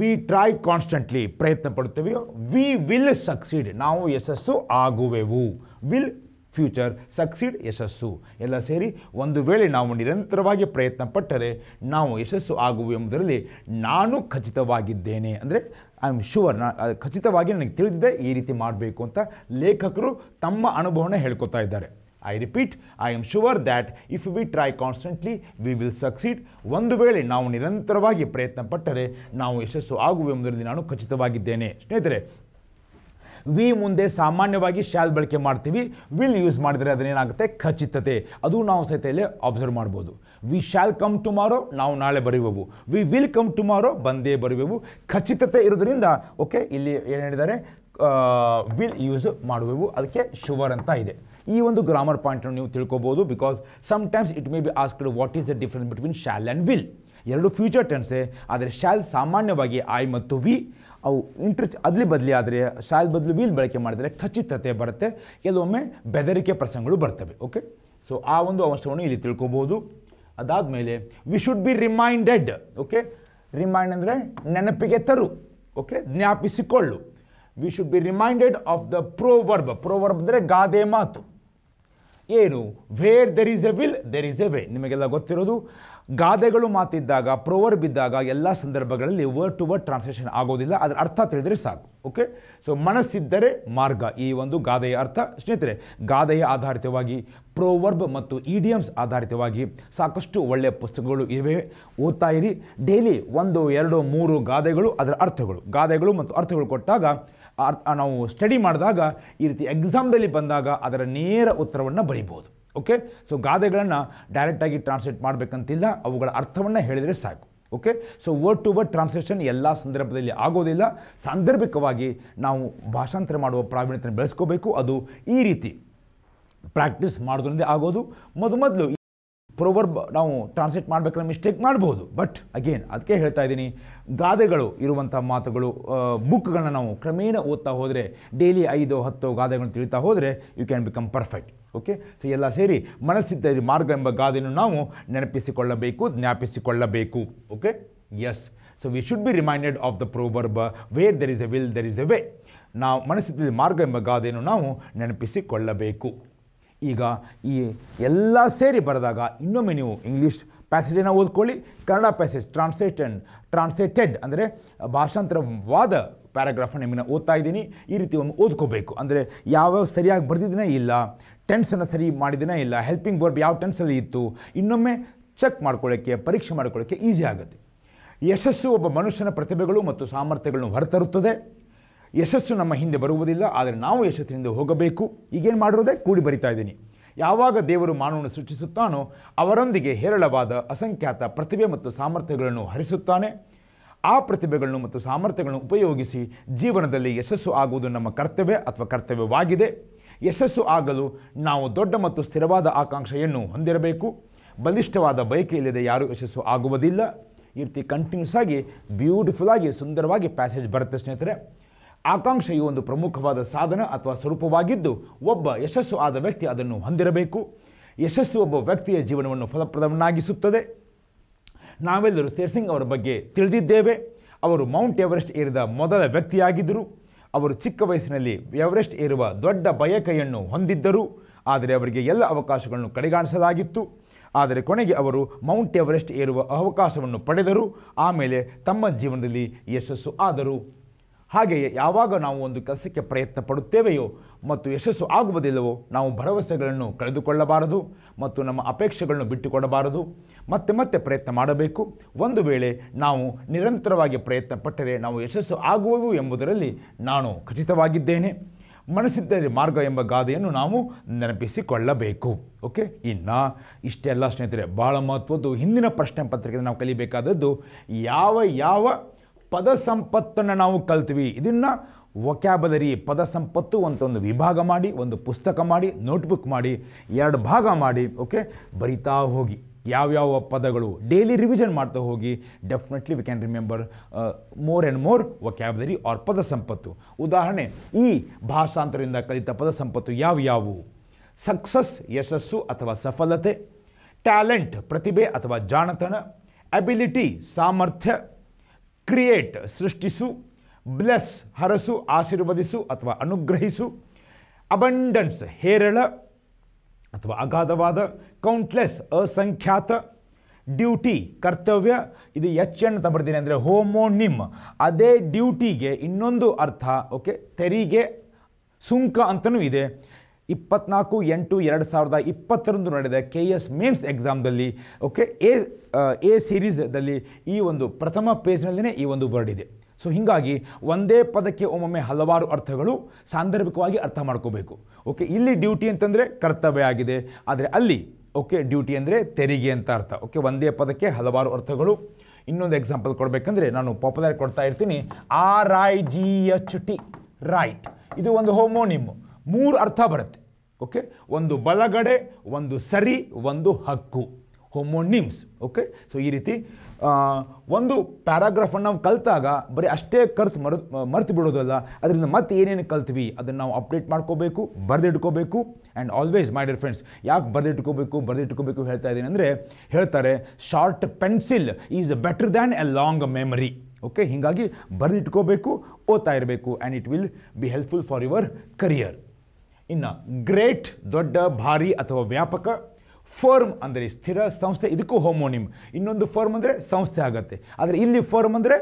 ವಿ ಟ್ರೈ ಕಾನ್ಸ್ಟೆಂಟ್ಲಿ ಪ್ರಯತ್ನ ಪಡ್ತೀವಿ ವಿ ವಿಲ್ ಸಕ್ಸೀಡ್ ನಾವು ಯಶಸ್ಸು ಆಗುವೆವು ವಿಲ್ ಫ್ಯೂಚರ್ ಸಕ್ಸೀಡ್ ಯಶಸ್ಸು ಎಲ್ಲ ಸೇರಿ ಒಂದು ವೇಳೆ ನಾವು ನಿರಂತರವಾಗಿ ಪ್ರಯತ್ನ ಪಟ್ಟರೆ ನಾವು ಯಶಸ್ಸು ಆಗುವು ಎಂಬುದರಲ್ಲಿ ನಾನು ಖಚಿತವಾಗಿದ್ದೇನೆ ಅಂದರೆ ಐ ಆಮ್ ಶುವರ್ ನಾ ಖಚಿತವಾಗಿ ನನಗೆ ತಿಳಿದಿದೆ ಈ ರೀತಿ ಮಾಡಬೇಕು ಅಂತ ಲೇಖಕರು ತಮ್ಮ ಅನುಭವನ ಹೇಳ್ಕೊತಾ ಇದ್ದಾರೆ I repeat I am sure that if we try constantly we will succeed ಒಂದು ವೇಳೆ ನಾವು ನಿರಂತರವಾಗಿ ಪ್ರಯತ್ನ ಪಟ್ಟರೆ ನಾವು ಯಶಸ್ಸು ಆಗುವೆಂಬುದರಲ್ಲಿ ನಾನು ಖಚಿತವಾಗಿದ್ದೇನೆ ಸ್ನೇಹಿತರೆ ವಿ ಮುಂದೆ ಸಾಮಾನ್ಯವಾಗಿ ಶಾಲ್ ಬಳಕೆ ಮಾಡ್ತೀವಿ ವಿಲ್ ಯೂಸ್ ಮಾಡಿದರೆ ಅದನ್ನೇನಾಗುತ್ತೆ ಖಚಿತತೆ ಅದು ನಾವು ಸಹಿತ ಇಲ್ಲಿ ಅಬ್ಸರ್ವ್ ಮಾಡ್ಬೋದು ವಿ ಶಾಲ್ ಕಮ್ ಟುಮಾರೋ ನಾವು ನಾಳೆ ಬರೆಯುವವು ವಿ ವಿಲ್ ಕಮ್ ಟುಮಾರೋ ಬಂದೇ ಬರುವೆವು ಖಚಿತತೆ ಇರೋದ್ರಿಂದ ಓಕೆ ಇಲ್ಲಿ ಏನು ಹೇಳಿದ್ದಾರೆ ವಿಲ್ ಯೂಸ್ ಮಾಡುವೆವು ಅದಕ್ಕೆ ಶುವರ್ ಅಂತ ಇದೆ ಈ ಒಂದು ಗ್ರಾಮರ್ ಪಾಯಿಂಟನ್ನು ನೀವು ತಿಳ್ಕೊಬೋದು because times it may be asked what is the difference between shall and will ಎರಡು ಫ್ಯೂಚರ್ ಟೆನ್ಸೇ ಆದರೆ ಶಾಲ್ ಸಾಮಾನ್ಯವಾಗಿ ಐ ಮತ್ತು ವಿ ಅವು ಇಂಟ್ರ ಅದ್ಲಿ ಬದಲಿ ಆದರೆ ಶಾಲ್ ಬದಲು ವೀಲ್ ಬಳಕೆ ಮಾಡಿದರೆ ಖಚಿತತೆ ಬರುತ್ತೆ ಕೆಲವೊಮ್ಮೆ ಬೆದರಿಕೆ ಪ್ರಸಂಗಗಳು ಬರ್ತವೆ ಓಕೆ ಸೊ ಆ ಒಂದು ಅಂಶವನ್ನು ಇಲ್ಲಿ ತಿಳ್ಕೊಬೋದು ಮೇಲೆ we should be reminded okay remind ಅಂದರೆ ನೆನಪಿಗೆ ತರು ಓಕೆ ಜ್ಞಾಪಿಸಿಕೊಳ್ಳು we should be reminded of the proverb proverb ಅಂದರೆ ಗಾದೆ ಮಾತು ಏನು where there is a will there is a way ನಿಮಗೆಲ್ಲ ಗೊತ್ತಿರೋದು ಗಾದೆಗಳು ಮಾತಿದ್ದಾಗ ಪ್ರೋವರ್ ಇದ್ದಾಗ ಎಲ್ಲ ಸಂದರ್ಭಗಳಲ್ಲಿ ವರ್ಡ್ ಟು ವರ್ಡ್ ಟ್ರಾನ್ಸ್ಲೇಷನ್ ಆಗೋದಿಲ್ಲ ಅದರ ಅರ್ಥ ತಿಳಿದರೆ ಸಾಕು ಓಕೆ ಸೊ ಮನಸ್ಸಿದ್ದರೆ ಮಾರ್ಗ ಈ ಒಂದು ಗಾದೆಯ ಅರ್ಥ ಸ್ನೇಹಿತರೆ ಗಾದೆಯ ಆಧಾರಿತವಾಗಿ ಪ್ರೋವರ್ಬ್ ಮತ್ತು ಇಡಿಯಮ್ಸ್ ಆಧಾರಿತವಾಗಿ ಸಾಕಷ್ಟು ಒಳ್ಳೆಯ ಪುಸ್ತಕಗಳು ಇವೆ ಓದ್ತಾ ಇರಿ ಡೈಲಿ ಒಂದು ಎರಡು ಮೂರು ಗಾದೆಗಳು ಅದರ ಅರ್ಥಗಳು ಗಾದೆಗಳು ಮತ್ತು ಅರ್ಥಗಳು ಕೊಟ್ಟಾಗ ಅರ್ಥ ನಾವು ಸ್ಟಡಿ ಮಾಡಿದಾಗ ಈ ರೀತಿ ಎಕ್ಸಾಮ್ದಲ್ಲಿ ಬಂದಾಗ ಅದರ ನೇರ ಉತ್ತರವನ್ನು ಬರೀಬೋದು ಓಕೆ ಸೊ ಗಾದೆಗಳನ್ನು ಡೈರೆಕ್ಟಾಗಿ ಟ್ರಾನ್ಸ್ಲೇಟ್ ಮಾಡಬೇಕಂತಿಲ್ಲ ಅವುಗಳ ಅರ್ಥವನ್ನು ಹೇಳಿದರೆ ಸಾಕು okay so word to word translation ಎಲ್ಲ ಸಂದರ್ಭದಲ್ಲಿ ಆಗೋದಿಲ್ಲ ಸಾಂದರ್ಭಿಕವಾಗಿ ನಾವು ಭಾಷಾಂತರ ಮಾಡುವ ಪ್ರಾವೀಣ್ಯತೆಯನ್ನು ಬೆಳೆಸ್ಕೋಬೇಕು ಅದು ಈ ರೀತಿ ಪ್ರಾಕ್ಟೀಸ್ ಮಾಡೋದ್ರಿಂದ ಆಗೋದು ಮೊದಲು ಮೊದಲು ಪ್ರೊವರ್ಬ್ ನಾವು ಟ್ರಾನ್ಸ್ಲೇಟ್ ಮಾಡಬೇಕಾದ್ರೆ ಮಿಸ್ಟೇಕ್ ಮಾಡ್ಬೋದು ಬಟ್ ಅಗೇನ್ ಅದಕ್ಕೆ ಹೇಳ್ತಾ ಇದ್ದೀನಿ ಗಾದೆಗಳು ಇರುವಂಥ ಮಾತುಗಳು ಬುಕ್ಗಳನ್ನ ನಾವು ಕ್ರಮೇಣ ಓದ್ತಾ ಹೋದರೆ ಡೈಲಿ ಐದು ಹತ್ತು ಗಾದೆಗಳನ್ನು ತಿಳಿತಾ ಹೋದರೆ you can become perfect okay so ಎಲ್ಲ ಸೇರಿ ಮನಸ್ಸಿದ್ದ ಮಾರ್ಗ ಎಂಬ ಗಾದೆಯನ್ನು ನಾವು ನೆನಪಿಸಿಕೊಳ್ಳಬೇಕು ಜ್ಞಾಪಿಸಿಕೊಳ್ಳಬೇಕು okay yes so we should be reminded of the proverb where there is a will there is a way ನಾವು ಮನಸ್ಸಿದ್ದಲ್ಲಿ ಮಾರ್ಗ ಎಂಬ ಗಾದೆಯನ್ನು ನಾವು ನೆನಪಿಸಿಕೊಳ್ಳಬೇಕು ಈಗ ಈ ಎಲ್ಲ ಸೇರಿ ಬರೆದಾಗ ಇನ್ನೊಮ್ಮೆ ನೀವು ಇಂಗ್ಲೀಷ್ ಪ್ಯಾಸೇಜನ್ನು ಓದ್ಕೊಳ್ಳಿ ಕನ್ನಡ ಪ್ಯಾಸೇಜ್ ಟ್ರಾನ್ಸ್ಲೇಟೆಡ್ ಟ್ರಾನ್ಸ್ಲೇಟೆಡ್ ಅಂದರೆ ಭಾಷಾಂತರವಾದ ಪ್ಯಾರಾಗ್ರಾಫನ್ನು ನಿಮ್ಮನ್ನು ಓದ್ತಾ ಇದ್ದೀನಿ ಈ ರೀತಿ ಒಂದು ಓದ್ಕೋಬೇಕು ಅಂದರೆ ಯಾವ್ಯಾವ ಸರಿಯಾಗಿ ಬರೆದಿದ್ದನೇ ಇಲ್ಲ ಟೆನ್ಸನ್ನು ಸರಿ ಮಾಡಿದನೇ ಇಲ್ಲ ಹೆಲ್ಪಿಂಗ್ ವರ್ಬ್ ಯಾವ ಟೆನ್ಸಲ್ಲಿ ಇತ್ತು ಇನ್ನೊಮ್ಮೆ ಚೆಕ್ ಮಾಡ್ಕೊಳ್ಳೋಕ್ಕೆ ಪರೀಕ್ಷೆ ಮಾಡ್ಕೊಳ್ಳೋಕ್ಕೆ ಈಸಿ ಆಗುತ್ತೆ ಯಶಸ್ಸು ಒಬ್ಬ ಮನುಷ್ಯನ ಪ್ರತಿಭೆಗಳು ಮತ್ತು ಸಾಮರ್ಥ್ಯಗಳನ್ನು ಹೊರತರುತ್ತದೆ ಯಶಸ್ಸು ನಮ್ಮ ಹಿಂದೆ ಬರುವುದಿಲ್ಲ ಆದರೆ ನಾವು ಯಶಸ್ಸಿನಿಂದ ಹೋಗಬೇಕು ಈಗೇನು ಮಾಡಿರೋದೇ ಕೂಡಿ ಬರಿತಾ ಇದ್ದೀನಿ ಯಾವಾಗ ದೇವರು ಮಾನವನ ಸೃಷ್ಟಿಸುತ್ತಾನೋ ಅವರೊಂದಿಗೆ ಹೇರಳವಾದ ಅಸಂಖ್ಯಾತ ಪ್ರತಿಭೆ ಮತ್ತು ಸಾಮರ್ಥ್ಯಗಳನ್ನು ಹರಿಸುತ್ತಾನೆ ಆ ಪ್ರತಿಭೆಗಳನ್ನು ಮತ್ತು ಸಾಮರ್ಥ್ಯಗಳನ್ನು ಉಪಯೋಗಿಸಿ ಜೀವನದಲ್ಲಿ ಯಶಸ್ಸು ಆಗುವುದು ನಮ್ಮ ಕರ್ತವ್ಯ ಅಥವಾ ಕರ್ತವ್ಯವಾಗಿದೆ ಯಶಸ್ಸು ಆಗಲು ನಾವು ದೊಡ್ಡ ಮತ್ತು ಸ್ಥಿರವಾದ ಆಕಾಂಕ್ಷೆಯನ್ನು ಹೊಂದಿರಬೇಕು ಬಲಿಷ್ಠವಾದ ಬಯಕೆ ಇಲ್ಲದೆ ಯಾರೂ ಯಶಸ್ಸು ಆಗುವುದಿಲ್ಲ ಈ ರೀತಿ ಕಂಟಿನ್ಯೂಸ್ ಆಗಿ ಬ್ಯೂಟಿಫುಲ್ ಆಗಿ ಸುಂದರವಾಗಿ ಪ್ಯಾಸೇಜ್ ಬರುತ್ತೆ ಸ್ನೇಹಿತರೆ ಆಕಾಂಕ್ಷೆಯು ಒಂದು ಪ್ರಮುಖವಾದ ಸಾಧನ ಅಥವಾ ಸ್ವರೂಪವಾಗಿದ್ದು ಒಬ್ಬ ಯಶಸ್ಸು ಆದ ವ್ಯಕ್ತಿ ಅದನ್ನು ಹೊಂದಿರಬೇಕು ಯಶಸ್ಸು ಒಬ್ಬ ವ್ಯಕ್ತಿಯ ಜೀವನವನ್ನು ಫಲಪ್ರದವನ್ನಾಗಿಸುತ್ತದೆ ನಾವೆಲ್ಲರೂ ಸೇರ್ ಸಿಂಗ್ ಅವರ ಬಗ್ಗೆ ತಿಳಿದಿದ್ದೇವೆ ಅವರು ಮೌಂಟ್ ಎವರೆಸ್ಟ್ ಏರಿದ ಮೊದಲ ವ್ಯಕ್ತಿಯಾಗಿದ್ದರು ಅವರು ಚಿಕ್ಕ ವಯಸ್ಸಿನಲ್ಲಿ ಎವರೆಸ್ಟ್ ಏರುವ ದೊಡ್ಡ ಬಯಕೆಯನ್ನು ಹೊಂದಿದ್ದರು ಆದರೆ ಅವರಿಗೆ ಎಲ್ಲ ಅವಕಾಶಗಳನ್ನು ಕಡೆಗಾಣಿಸಲಾಗಿತ್ತು ಆದರೆ ಕೊನೆಗೆ ಅವರು ಮೌಂಟ್ ಎವರೆಸ್ಟ್ ಏರುವ ಅವಕಾಶವನ್ನು ಪಡೆದರು ಆಮೇಲೆ ತಮ್ಮ ಜೀವನದಲ್ಲಿ ಯಶಸ್ಸು ಆದರು ಹಾಗೆಯೇ ಯಾವಾಗ ನಾವು ಒಂದು ಕೆಲಸಕ್ಕೆ ಪ್ರಯತ್ನ ಪಡುತ್ತೇವೆಯೋ ಮತ್ತು ಯಶಸ್ಸು ಆಗುವುದಿಲ್ಲವೋ ನಾವು ಭರವಸೆಗಳನ್ನು ಕಳೆದುಕೊಳ್ಳಬಾರದು ಮತ್ತು ನಮ್ಮ ಅಪೇಕ್ಷೆಗಳನ್ನು ಬಿಟ್ಟುಕೊಡಬಾರದು ಮತ್ತೆ ಮತ್ತೆ ಪ್ರಯತ್ನ ಮಾಡಬೇಕು ಒಂದು ವೇಳೆ ನಾವು ನಿರಂತರವಾಗಿ ಪ್ರಯತ್ನ ಪಟ್ಟರೆ ನಾವು ಯಶಸ್ಸು ಆಗುವವು ಎಂಬುದರಲ್ಲಿ ನಾನು ಖಚಿತವಾಗಿದ್ದೇನೆ ಮನಸ್ಸಿದ್ದರೆ ಮಾರ್ಗ ಎಂಬ ಗಾದೆಯನ್ನು ನಾವು ನೆನಪಿಸಿಕೊಳ್ಳಬೇಕು ಓಕೆ ಇನ್ನು ಇಷ್ಟೆಲ್ಲ ಸ್ನೇಹಿತರೆ ಭಾಳ ಮಹತ್ವದ್ದು ಹಿಂದಿನ ಪ್ರಶ್ನೆ ಪತ್ರಿಕೆಯಿಂದ ನಾವು ಕಲಿಬೇಕಾದದ್ದು ಯಾವ ಯಾವ ಪದ ಸಂಪತ್ತನ್ನು ನಾವು ಕಲ್ತೀವಿ ಇದನ್ನು ಒಕ್ಯಾಬಲರಿ ಪದ ಸಂಪತ್ತು ಅಂತ ಒಂದು ವಿಭಾಗ ಮಾಡಿ ಒಂದು ಪುಸ್ತಕ ಮಾಡಿ ನೋಟ್ಬುಕ್ ಮಾಡಿ ಎರಡು ಭಾಗ ಮಾಡಿ ಓಕೆ ಬರಿತಾ ಹೋಗಿ ಯಾವ್ಯಾವ ಪದಗಳು ಡೈಲಿ ರಿವಿಷನ್ ಮಾಡ್ತಾ ಹೋಗಿ definitely we can remember more and more vocabulary or ಪದ ಸಂಪತ್ತು ಉದಾಹರಣೆ ಈ ಭಾಷಾಂತರದಿಂದ ಕಲಿತ ಪದ ಸಂಪತ್ತು ಯಾವ್ಯಾವು ಸಕ್ಸಸ್ ಯಶಸ್ಸು ಅಥವಾ ಸಫಲತೆ ಟ್ಯಾಲೆಂಟ್ ಪ್ರತಿಭೆ ಅಥವಾ ಜಾಣತನ ಅಬಿಲಿಟಿ ಸಾಮರ್ಥ್ಯ ಕ್ರಿಯೇಟ್ ಸೃಷ್ಟಿಸು ಬ್ಲೆಸ್ ಹರಸು ಆಶೀರ್ವದಿಸು ಅಥವಾ ಅನುಗ್ರಹಿಸು ಅಬಂಡನ್ಸ್ ಹೇರಳ ಅಥವಾ ಅಗಾಧವಾದ ಕೌಂಟ್ಲೆಸ್ ಅಸಂಖ್ಯಾತ ಡ್ಯೂಟಿ ಕರ್ತವ್ಯ ಇದು ಎಚ್ ಅಂತ ಬರ್ತೀನಿ ಅಂದರೆ ಹೋಮೋನಿಮ್ ಅದೇ ಡ್ಯೂಟಿಗೆ ಇನ್ನೊಂದು ಅರ್ಥ ಓಕೆ ತೆರಿಗೆ ಸುಂಕ ಅಂತಲೂ ಇದೆ ಇಪ್ಪತ್ನಾಲ್ಕು ಎಂಟು ಎರಡು ಸಾವಿರದ ಇಪ್ಪತ್ತರಂದು ನಡೆದ ಕೆ ಎಸ್ ಮೇನ್ಸ್ ಎಕ್ಸಾಮ್ದಲ್ಲಿ ಓಕೆ ಎ ಎ ಸೀರೀಸ್ದಲ್ಲಿ ಈ ಒಂದು ಪ್ರಥಮ ಪೇಜ್ನಲ್ಲಿನೇ ಈ ಒಂದು ವರ್ಡ್ ಇದೆ ಸೊ ಹೀಗಾಗಿ ಒಂದೇ ಪದಕ್ಕೆ ಒಮ್ಮೊಮ್ಮೆ ಹಲವಾರು ಅರ್ಥಗಳು ಸಾಂದರ್ಭಿಕವಾಗಿ ಅರ್ಥ ಮಾಡ್ಕೋಬೇಕು ಓಕೆ ಇಲ್ಲಿ ಡ್ಯೂಟಿ ಅಂತಂದರೆ ಕರ್ತವ್ಯ ಆಗಿದೆ ಆದರೆ ಅಲ್ಲಿ ಓಕೆ ಡ್ಯೂಟಿ ಅಂದರೆ ತೆರಿಗೆ ಅಂತ ಅರ್ಥ ಓಕೆ ಒಂದೇ ಪದಕ್ಕೆ ಹಲವಾರು ಅರ್ಥಗಳು ಇನ್ನೊಂದು ಎಕ್ಸಾಂಪಲ್ ಕೊಡಬೇಕಂದ್ರೆ ನಾನು ಪಾಪ್ಯುಲರ್ ಕೊಡ್ತಾ ಇರ್ತೀನಿ R I G H T right ಇದು ಒಂದು ಹೋಮೋನಿಮ್ ಮೂರು ಅರ್ಥ ಬರುತ್ತೆ ಓಕೆ ಒಂದು ಬಲಗಡೆ ಒಂದು ಸರಿ ಒಂದು ಹಕ್ಕು ಹೊಮೋನಿಮ್ಸ್ ಓಕೆ ಸೊ ಈ ರೀತಿ ಒಂದು ಪ್ಯಾರಾಗ್ರಾಫನ್ನು ನಾವು ಕಲ್ತಾಗ ಬರೀ ಅಷ್ಟೇ ಕರ್ತು ಮರ ಮರೆತು ಬಿಡೋದಲ್ಲ ಅದರಿಂದ ಮತ್ತೆ ಏನೇನು ಕಲ್ತೀವಿ ಅದನ್ನು ನಾವು ಅಪ್ಡೇಟ್ ಮಾಡ್ಕೋಬೇಕು ಬರೆದಿಟ್ಕೋಬೇಕು and always my dear friends ಯಾಕೆ ಬರೆದಿಟ್ಕೋಬೇಕು ಬರೆದಿಟ್ಕೋಬೇಕು ಹೇಳ್ತಾ ಇದ್ದೀನಿ ಅಂದರೆ ಹೇಳ್ತಾರೆ short pencil is better than a long memory okay ಹೀಗಾಗಿ ಬರೆದಿಟ್ಕೋಬೇಕು ಓದ್ತಾ ಇರಬೇಕು and it will be helpful for your career ಇನ್ನು ಗ್ರೇಟ್ ದೊಡ್ಡ ಭಾರಿ ಅಥವಾ ವ್ಯಾಪಕ ಫರ್ಮ್ ಅಂದರೆ ಸ್ಥಿರ ಸಂಸ್ಥೆ ಇದಕ್ಕೂ ಹೋಮೋನಿಮ್ ಇನ್ನೊಂದು ಫರ್ಮ್ ಅಂದರೆ ಸಂಸ್ಥೆ ಆಗುತ್ತೆ ಆದರೆ ಇಲ್ಲಿ ಫರ್ಮ್ ಅಂದರೆ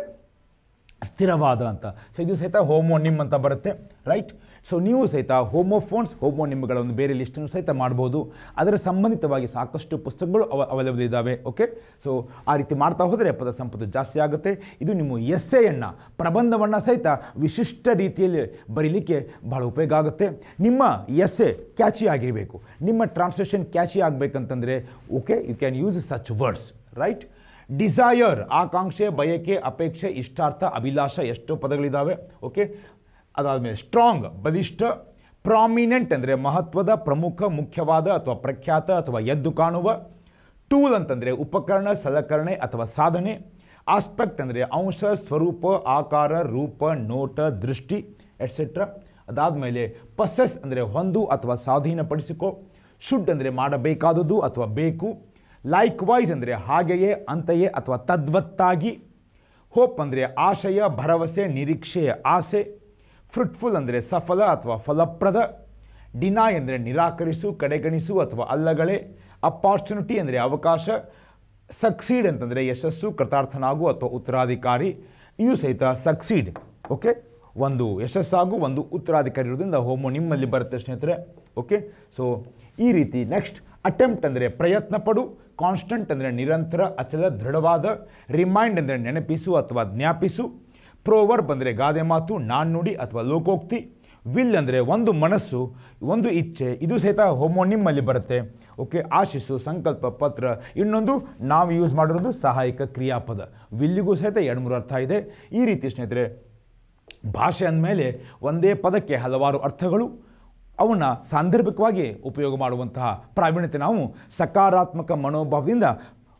ಸ್ಥಿರವಾದ ಅಂತ ಸೊ ಇದು ಸಹಿತ ಹೋಮೋನಿಮ್ ಅಂತ ಬರುತ್ತೆ ರೈಟ್ ಸೊ ನೀವು ಸಹಿತ ಹೋಮೋಫೋನ್ಸ್ ಹೋಮೋನಿಮ್ಗಳ ಒಂದು ಬೇರೆ ಲಿಸ್ಟನ್ನು ಸಹಿತ ಮಾಡ್ಬೋದು ಅದರ ಸಂಬಂಧಿತವಾಗಿ ಸಾಕಷ್ಟು ಪುಸ್ತಕಗಳು ಅವ ಅವೈಲಬಲ್ ಇದ್ದಾವೆ ಓಕೆ ಸೊ ಆ ರೀತಿ ಮಾಡ್ತಾ ಹೋದರೆ ಪದ ಸಂಪತ್ತು ಜಾಸ್ತಿ ಆಗುತ್ತೆ ಇದು ನಿಮ್ಮ ಎಸ್ಸೆಯನ್ನು ಪ್ರಬಂಧವನ್ನು ಸಹಿತ ವಿಶಿಷ್ಟ ರೀತಿಯಲ್ಲಿ ಬರೀಲಿಕ್ಕೆ ಬಹಳ ಉಪಯೋಗ ಆಗುತ್ತೆ ನಿಮ್ಮ ಎ ಕ್ಯಾಚಿ ಆಗಿರಬೇಕು ನಿಮ್ಮ ಟ್ರಾನ್ಸ್ಲೇಷನ್ ಕ್ಯಾಚಿ ಆಗಬೇಕಂತಂದರೆ okay you can use such words right desire ಆಕಾಂಕ್ಷೆ ಬಯಕೆ ಅಪೇಕ್ಷೆ ಇಷ್ಟಾರ್ಥ ಅಭಿಲಾಷ ಎಷ್ಟೋ ಪದಗಳಿದ್ದಾವೆ ಓಕೆ ಅದಾದ ಮೇಲೆ ಸ್ಟ್ರಾಂಗ್ ಬಲಿಷ್ಠ ಪ್ರಾಮಿನೆಂಟ್ ಅಂದರೆ ಮಹತ್ವದ ಪ್ರಮುಖ ಮುಖ್ಯವಾದ ಅಥವಾ ಪ್ರಖ್ಯಾತ ಅಥವಾ ಎದ್ದು ಕಾಣುವ ಟೂಲ್ ಅಂತಂದರೆ ಉಪಕರಣ ಸಲಕರಣೆ ಅಥವಾ ಸಾಧನೆ ಆಸ್ಪೆಕ್ಟ್ ಅಂದರೆ ಅಂಶ ಸ್ವರೂಪ ಆಕಾರ ರೂಪ ನೋಟ ದೃಷ್ಟಿ ಎಟ್ಸೆಟ್ರಾ ಅದಾದ ಮೇಲೆ ಪಸಸ್ ಅಂದರೆ ಹೊಂದು ಅಥವಾ ಸ್ವಾಧೀನಪಡಿಸಿಕೊ ಶುಡ್ ಅಂದರೆ ಮಾಡಬೇಕಾದದ್ದು ಅಥವಾ ಬೇಕು ಲೈಕ್ ವೈಸ್ ಅಂದರೆ ಹಾಗೆಯೇ ಅಂತೆಯೇ ಅಥವಾ ತದ್ವತ್ತಾಗಿ ಹೋಪ್ ಅಂದರೆ ಆಶಯ ಭರವಸೆ ನಿರೀಕ್ಷೆ ಆಸೆ ಫ್ರುಟ್ಫುಲ್ ಅಂದರೆ ಸಫಲ ಅಥವಾ ಫಲಪ್ರದ ಡಿನಾ ಅಂದರೆ ನಿರಾಕರಿಸು ಕಡೆಗಣಿಸು ಅಥವಾ ಅಲ್ಲಗಳೇ ಅಪಾರ್ಚುನಿಟಿ ಅಂದರೆ ಅವಕಾಶ ಸಕ್ಸೀಡ್ ಅಂತಂದರೆ ಯಶಸ್ಸು ಕೃತಾರ್ಥನಾಗು ಅಥವಾ ಉತ್ತರಾಧಿಕಾರಿ ಇವು ಸಹಿತ ಸಕ್ಸೀಡ್ ಓಕೆ ಒಂದು ಯಶಸ್ಸಾಗು ಒಂದು ಉತ್ತರಾಧಿಕಾರಿ ಇರೋದ್ರಿಂದ ಹೋಮು ನಿಮ್ಮಲ್ಲಿ ಬರುತ್ತೆ ಸ್ನೇಹಿತರೆ ಓಕೆ ಸೊ ಈ ರೀತಿ ನೆಕ್ಸ್ಟ್ ಅಟೆಂಪ್ಟ್ ಅಂದರೆ ಪ್ರಯತ್ನ ಪಡು ಕಾನ್ಸ್ಟಂಟ್ ಅಂದರೆ ನಿರಂತರ ಅಚಲ ದೃಢವಾದ ರಿಮೈಂಡ್ ಅಂದರೆ ನೆನಪಿಸು ಅಥವಾ ಜ್ಞಾಪಿಸು ಪ್ರೋವರ್ ಬಂದರೆ ಗಾದೆ ಮಾತು ನಾಣ್ಣುಡಿ ಅಥವಾ ಲೋಕೋಕ್ತಿ ವಿಲ್ ಅಂದರೆ ಒಂದು ಮನಸ್ಸು ಒಂದು ಇಚ್ಛೆ ಇದು ಸಹಿತ ಹೋಮೋ ನಿಮ್ಮಲ್ಲಿ ಬರುತ್ತೆ ಓಕೆ ಆಶಿಸು ಸಂಕಲ್ಪ ಪತ್ರ ಇನ್ನೊಂದು ನಾವು ಯೂಸ್ ಮಾಡಿರೋದು ಸಹಾಯಕ ಕ್ರಿಯಾಪದ ವಿಲ್ಲಿಗೂ ಸಹಿತ ಎರಡು ಮೂರು ಅರ್ಥ ಇದೆ ಈ ರೀತಿ ಸ್ನೇಹಿತರೆ ಭಾಷೆ ಅಂದಮೇಲೆ ಒಂದೇ ಪದಕ್ಕೆ ಹಲವಾರು ಅರ್ಥಗಳು ಅವನ್ನ ಸಾಂದರ್ಭಿಕವಾಗಿ ಉಪಯೋಗ ಮಾಡುವಂತಹ ಪ್ರಾವೀಣ್ಯತೆ ನಾವು ಸಕಾರಾತ್ಮಕ ಮನೋಭಾವದಿಂದ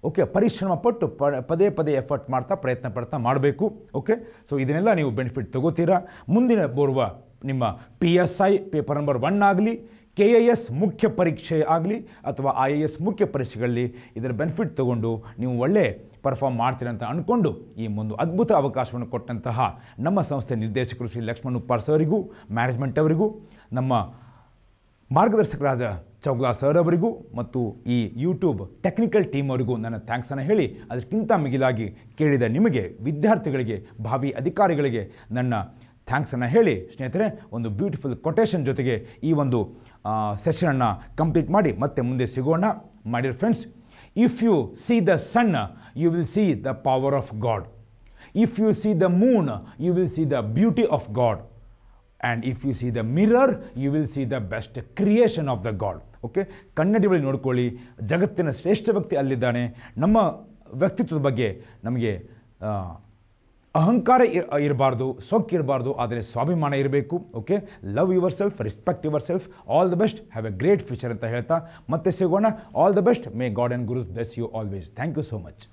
ಓಕೆ ಪರಿಶ್ರಮ ಪಟ್ಟು ಪದೇ ಪದೇ ಎಫರ್ಟ್ ಮಾಡ್ತಾ ಪ್ರಯತ್ನ ಪಡ್ತಾ ಮಾಡಬೇಕು ಓಕೆ ಸೊ ಇದನ್ನೆಲ್ಲ ನೀವು ಬೆನಿಫಿಟ್ ತಗೋತೀರಾ ಮುಂದಿನ ಬರುವ ನಿಮ್ಮ P S I paper number one ಆಗಲಿ ಕೆ ಎ ಎಸ್ ಮುಖ್ಯ ಪರೀಕ್ಷೆ ಆಗಲಿ ಅಥವಾ ಐ ಎ ಎಸ್ ಮುಖ್ಯ ಪರೀಕ್ಷೆಗಳಲ್ಲಿ ಇದರ ಬೆನಿಫಿಟ್ ತಗೊಂಡು ನೀವು ಒಳ್ಳೆ ಪರ್ಫಾರ್ಮ್ ಮಾಡ್ತೀರ ಅಂತ ಅಂದ್ಕೊಂಡು ಈ ಒಂದು ಅದ್ಭುತ ಅವಕಾಶವನ್ನು ಕೊಟ್ಟಂತಹ ನಮ್ಮ ಸಂಸ್ಥೆ ನಿರ್ದೇಶಕರು ಶ್ರೀ ಲಕ್ಷ್ಮಣ್ ಪರ್ಸವರಿಗೂ ಮ್ಯಾನೇಜ್ಮೆಂಟ್ ಅವರಿಗೂ ನಮ್ಮ ಮಾರ್ಗದರ್ಶಕರಾದ ಚೌಗ್ಲಾ ಸರ್ ಅವರಿಗೂ ಮತ್ತು ಈ ಯೂಟ್ಯೂಬ್ ಟೆಕ್ನಿಕಲ್ ಟೀಮ್ ಅವರಿಗೂ ನನ್ನ ಥ್ಯಾಂಕ್ಸನ್ನು ಹೇಳಿ ಅದಕ್ಕಿಂತ ಮಿಗಿಲಾಗಿ ಕೇಳಿದ ನಿಮಗೆ ವಿದ್ಯಾರ್ಥಿಗಳಿಗೆ ಭಾವಿ ಅಧಿಕಾರಿಗಳಿಗೆ ನನ್ನ ಥ್ಯಾಂಕ್ಸನ್ನು ಹೇಳಿ ಸ್ನೇಹಿತರೆ ಒಂದು ಬ್ಯೂಟಿಫುಲ್ ಕೊಟೇಶನ್ ಜೊತೆಗೆ ಈ ಒಂದು ಸೆಷನನ್ನು ಕಂಪ್ಲೀಟ್ ಮಾಡಿ ಮತ್ತೆ ಮುಂದೆ ಸಿಗೋಣ my dear friends if you see the sun you will see the power of God if you see the moon you will see the beauty of God and if you see the mirror you will see the best creation of the God okay ಕನ್ನಡಿ ಬಳಿ ನೋಡ್ಕೊಳ್ಳಿ ಜಗತ್ತಿನ ಶ್ರೇಷ್ಠ ವ್ಯಕ್ತಿ ಅಲ್ಲಿದ್ದಾನೆ ನಮ್ಮ ವ್ಯಕ್ತಿತ್ವದ ಬಗ್ಗೆ ನಮಗೆ ಅಹಂಕಾರ ಇರಬಾರ್ದು ಇರಬಾರ್ದು ಆದರೆ ಸ್ವಾಭಿಮಾನ ಇರಬೇಕು okay love yourself respect yourself all the best have a great future ಅಂತ ಹೇಳ್ತಾ ಮತ್ತೆ ಸಿಗೋಣ all the best may God and gurus bless you always thank you so much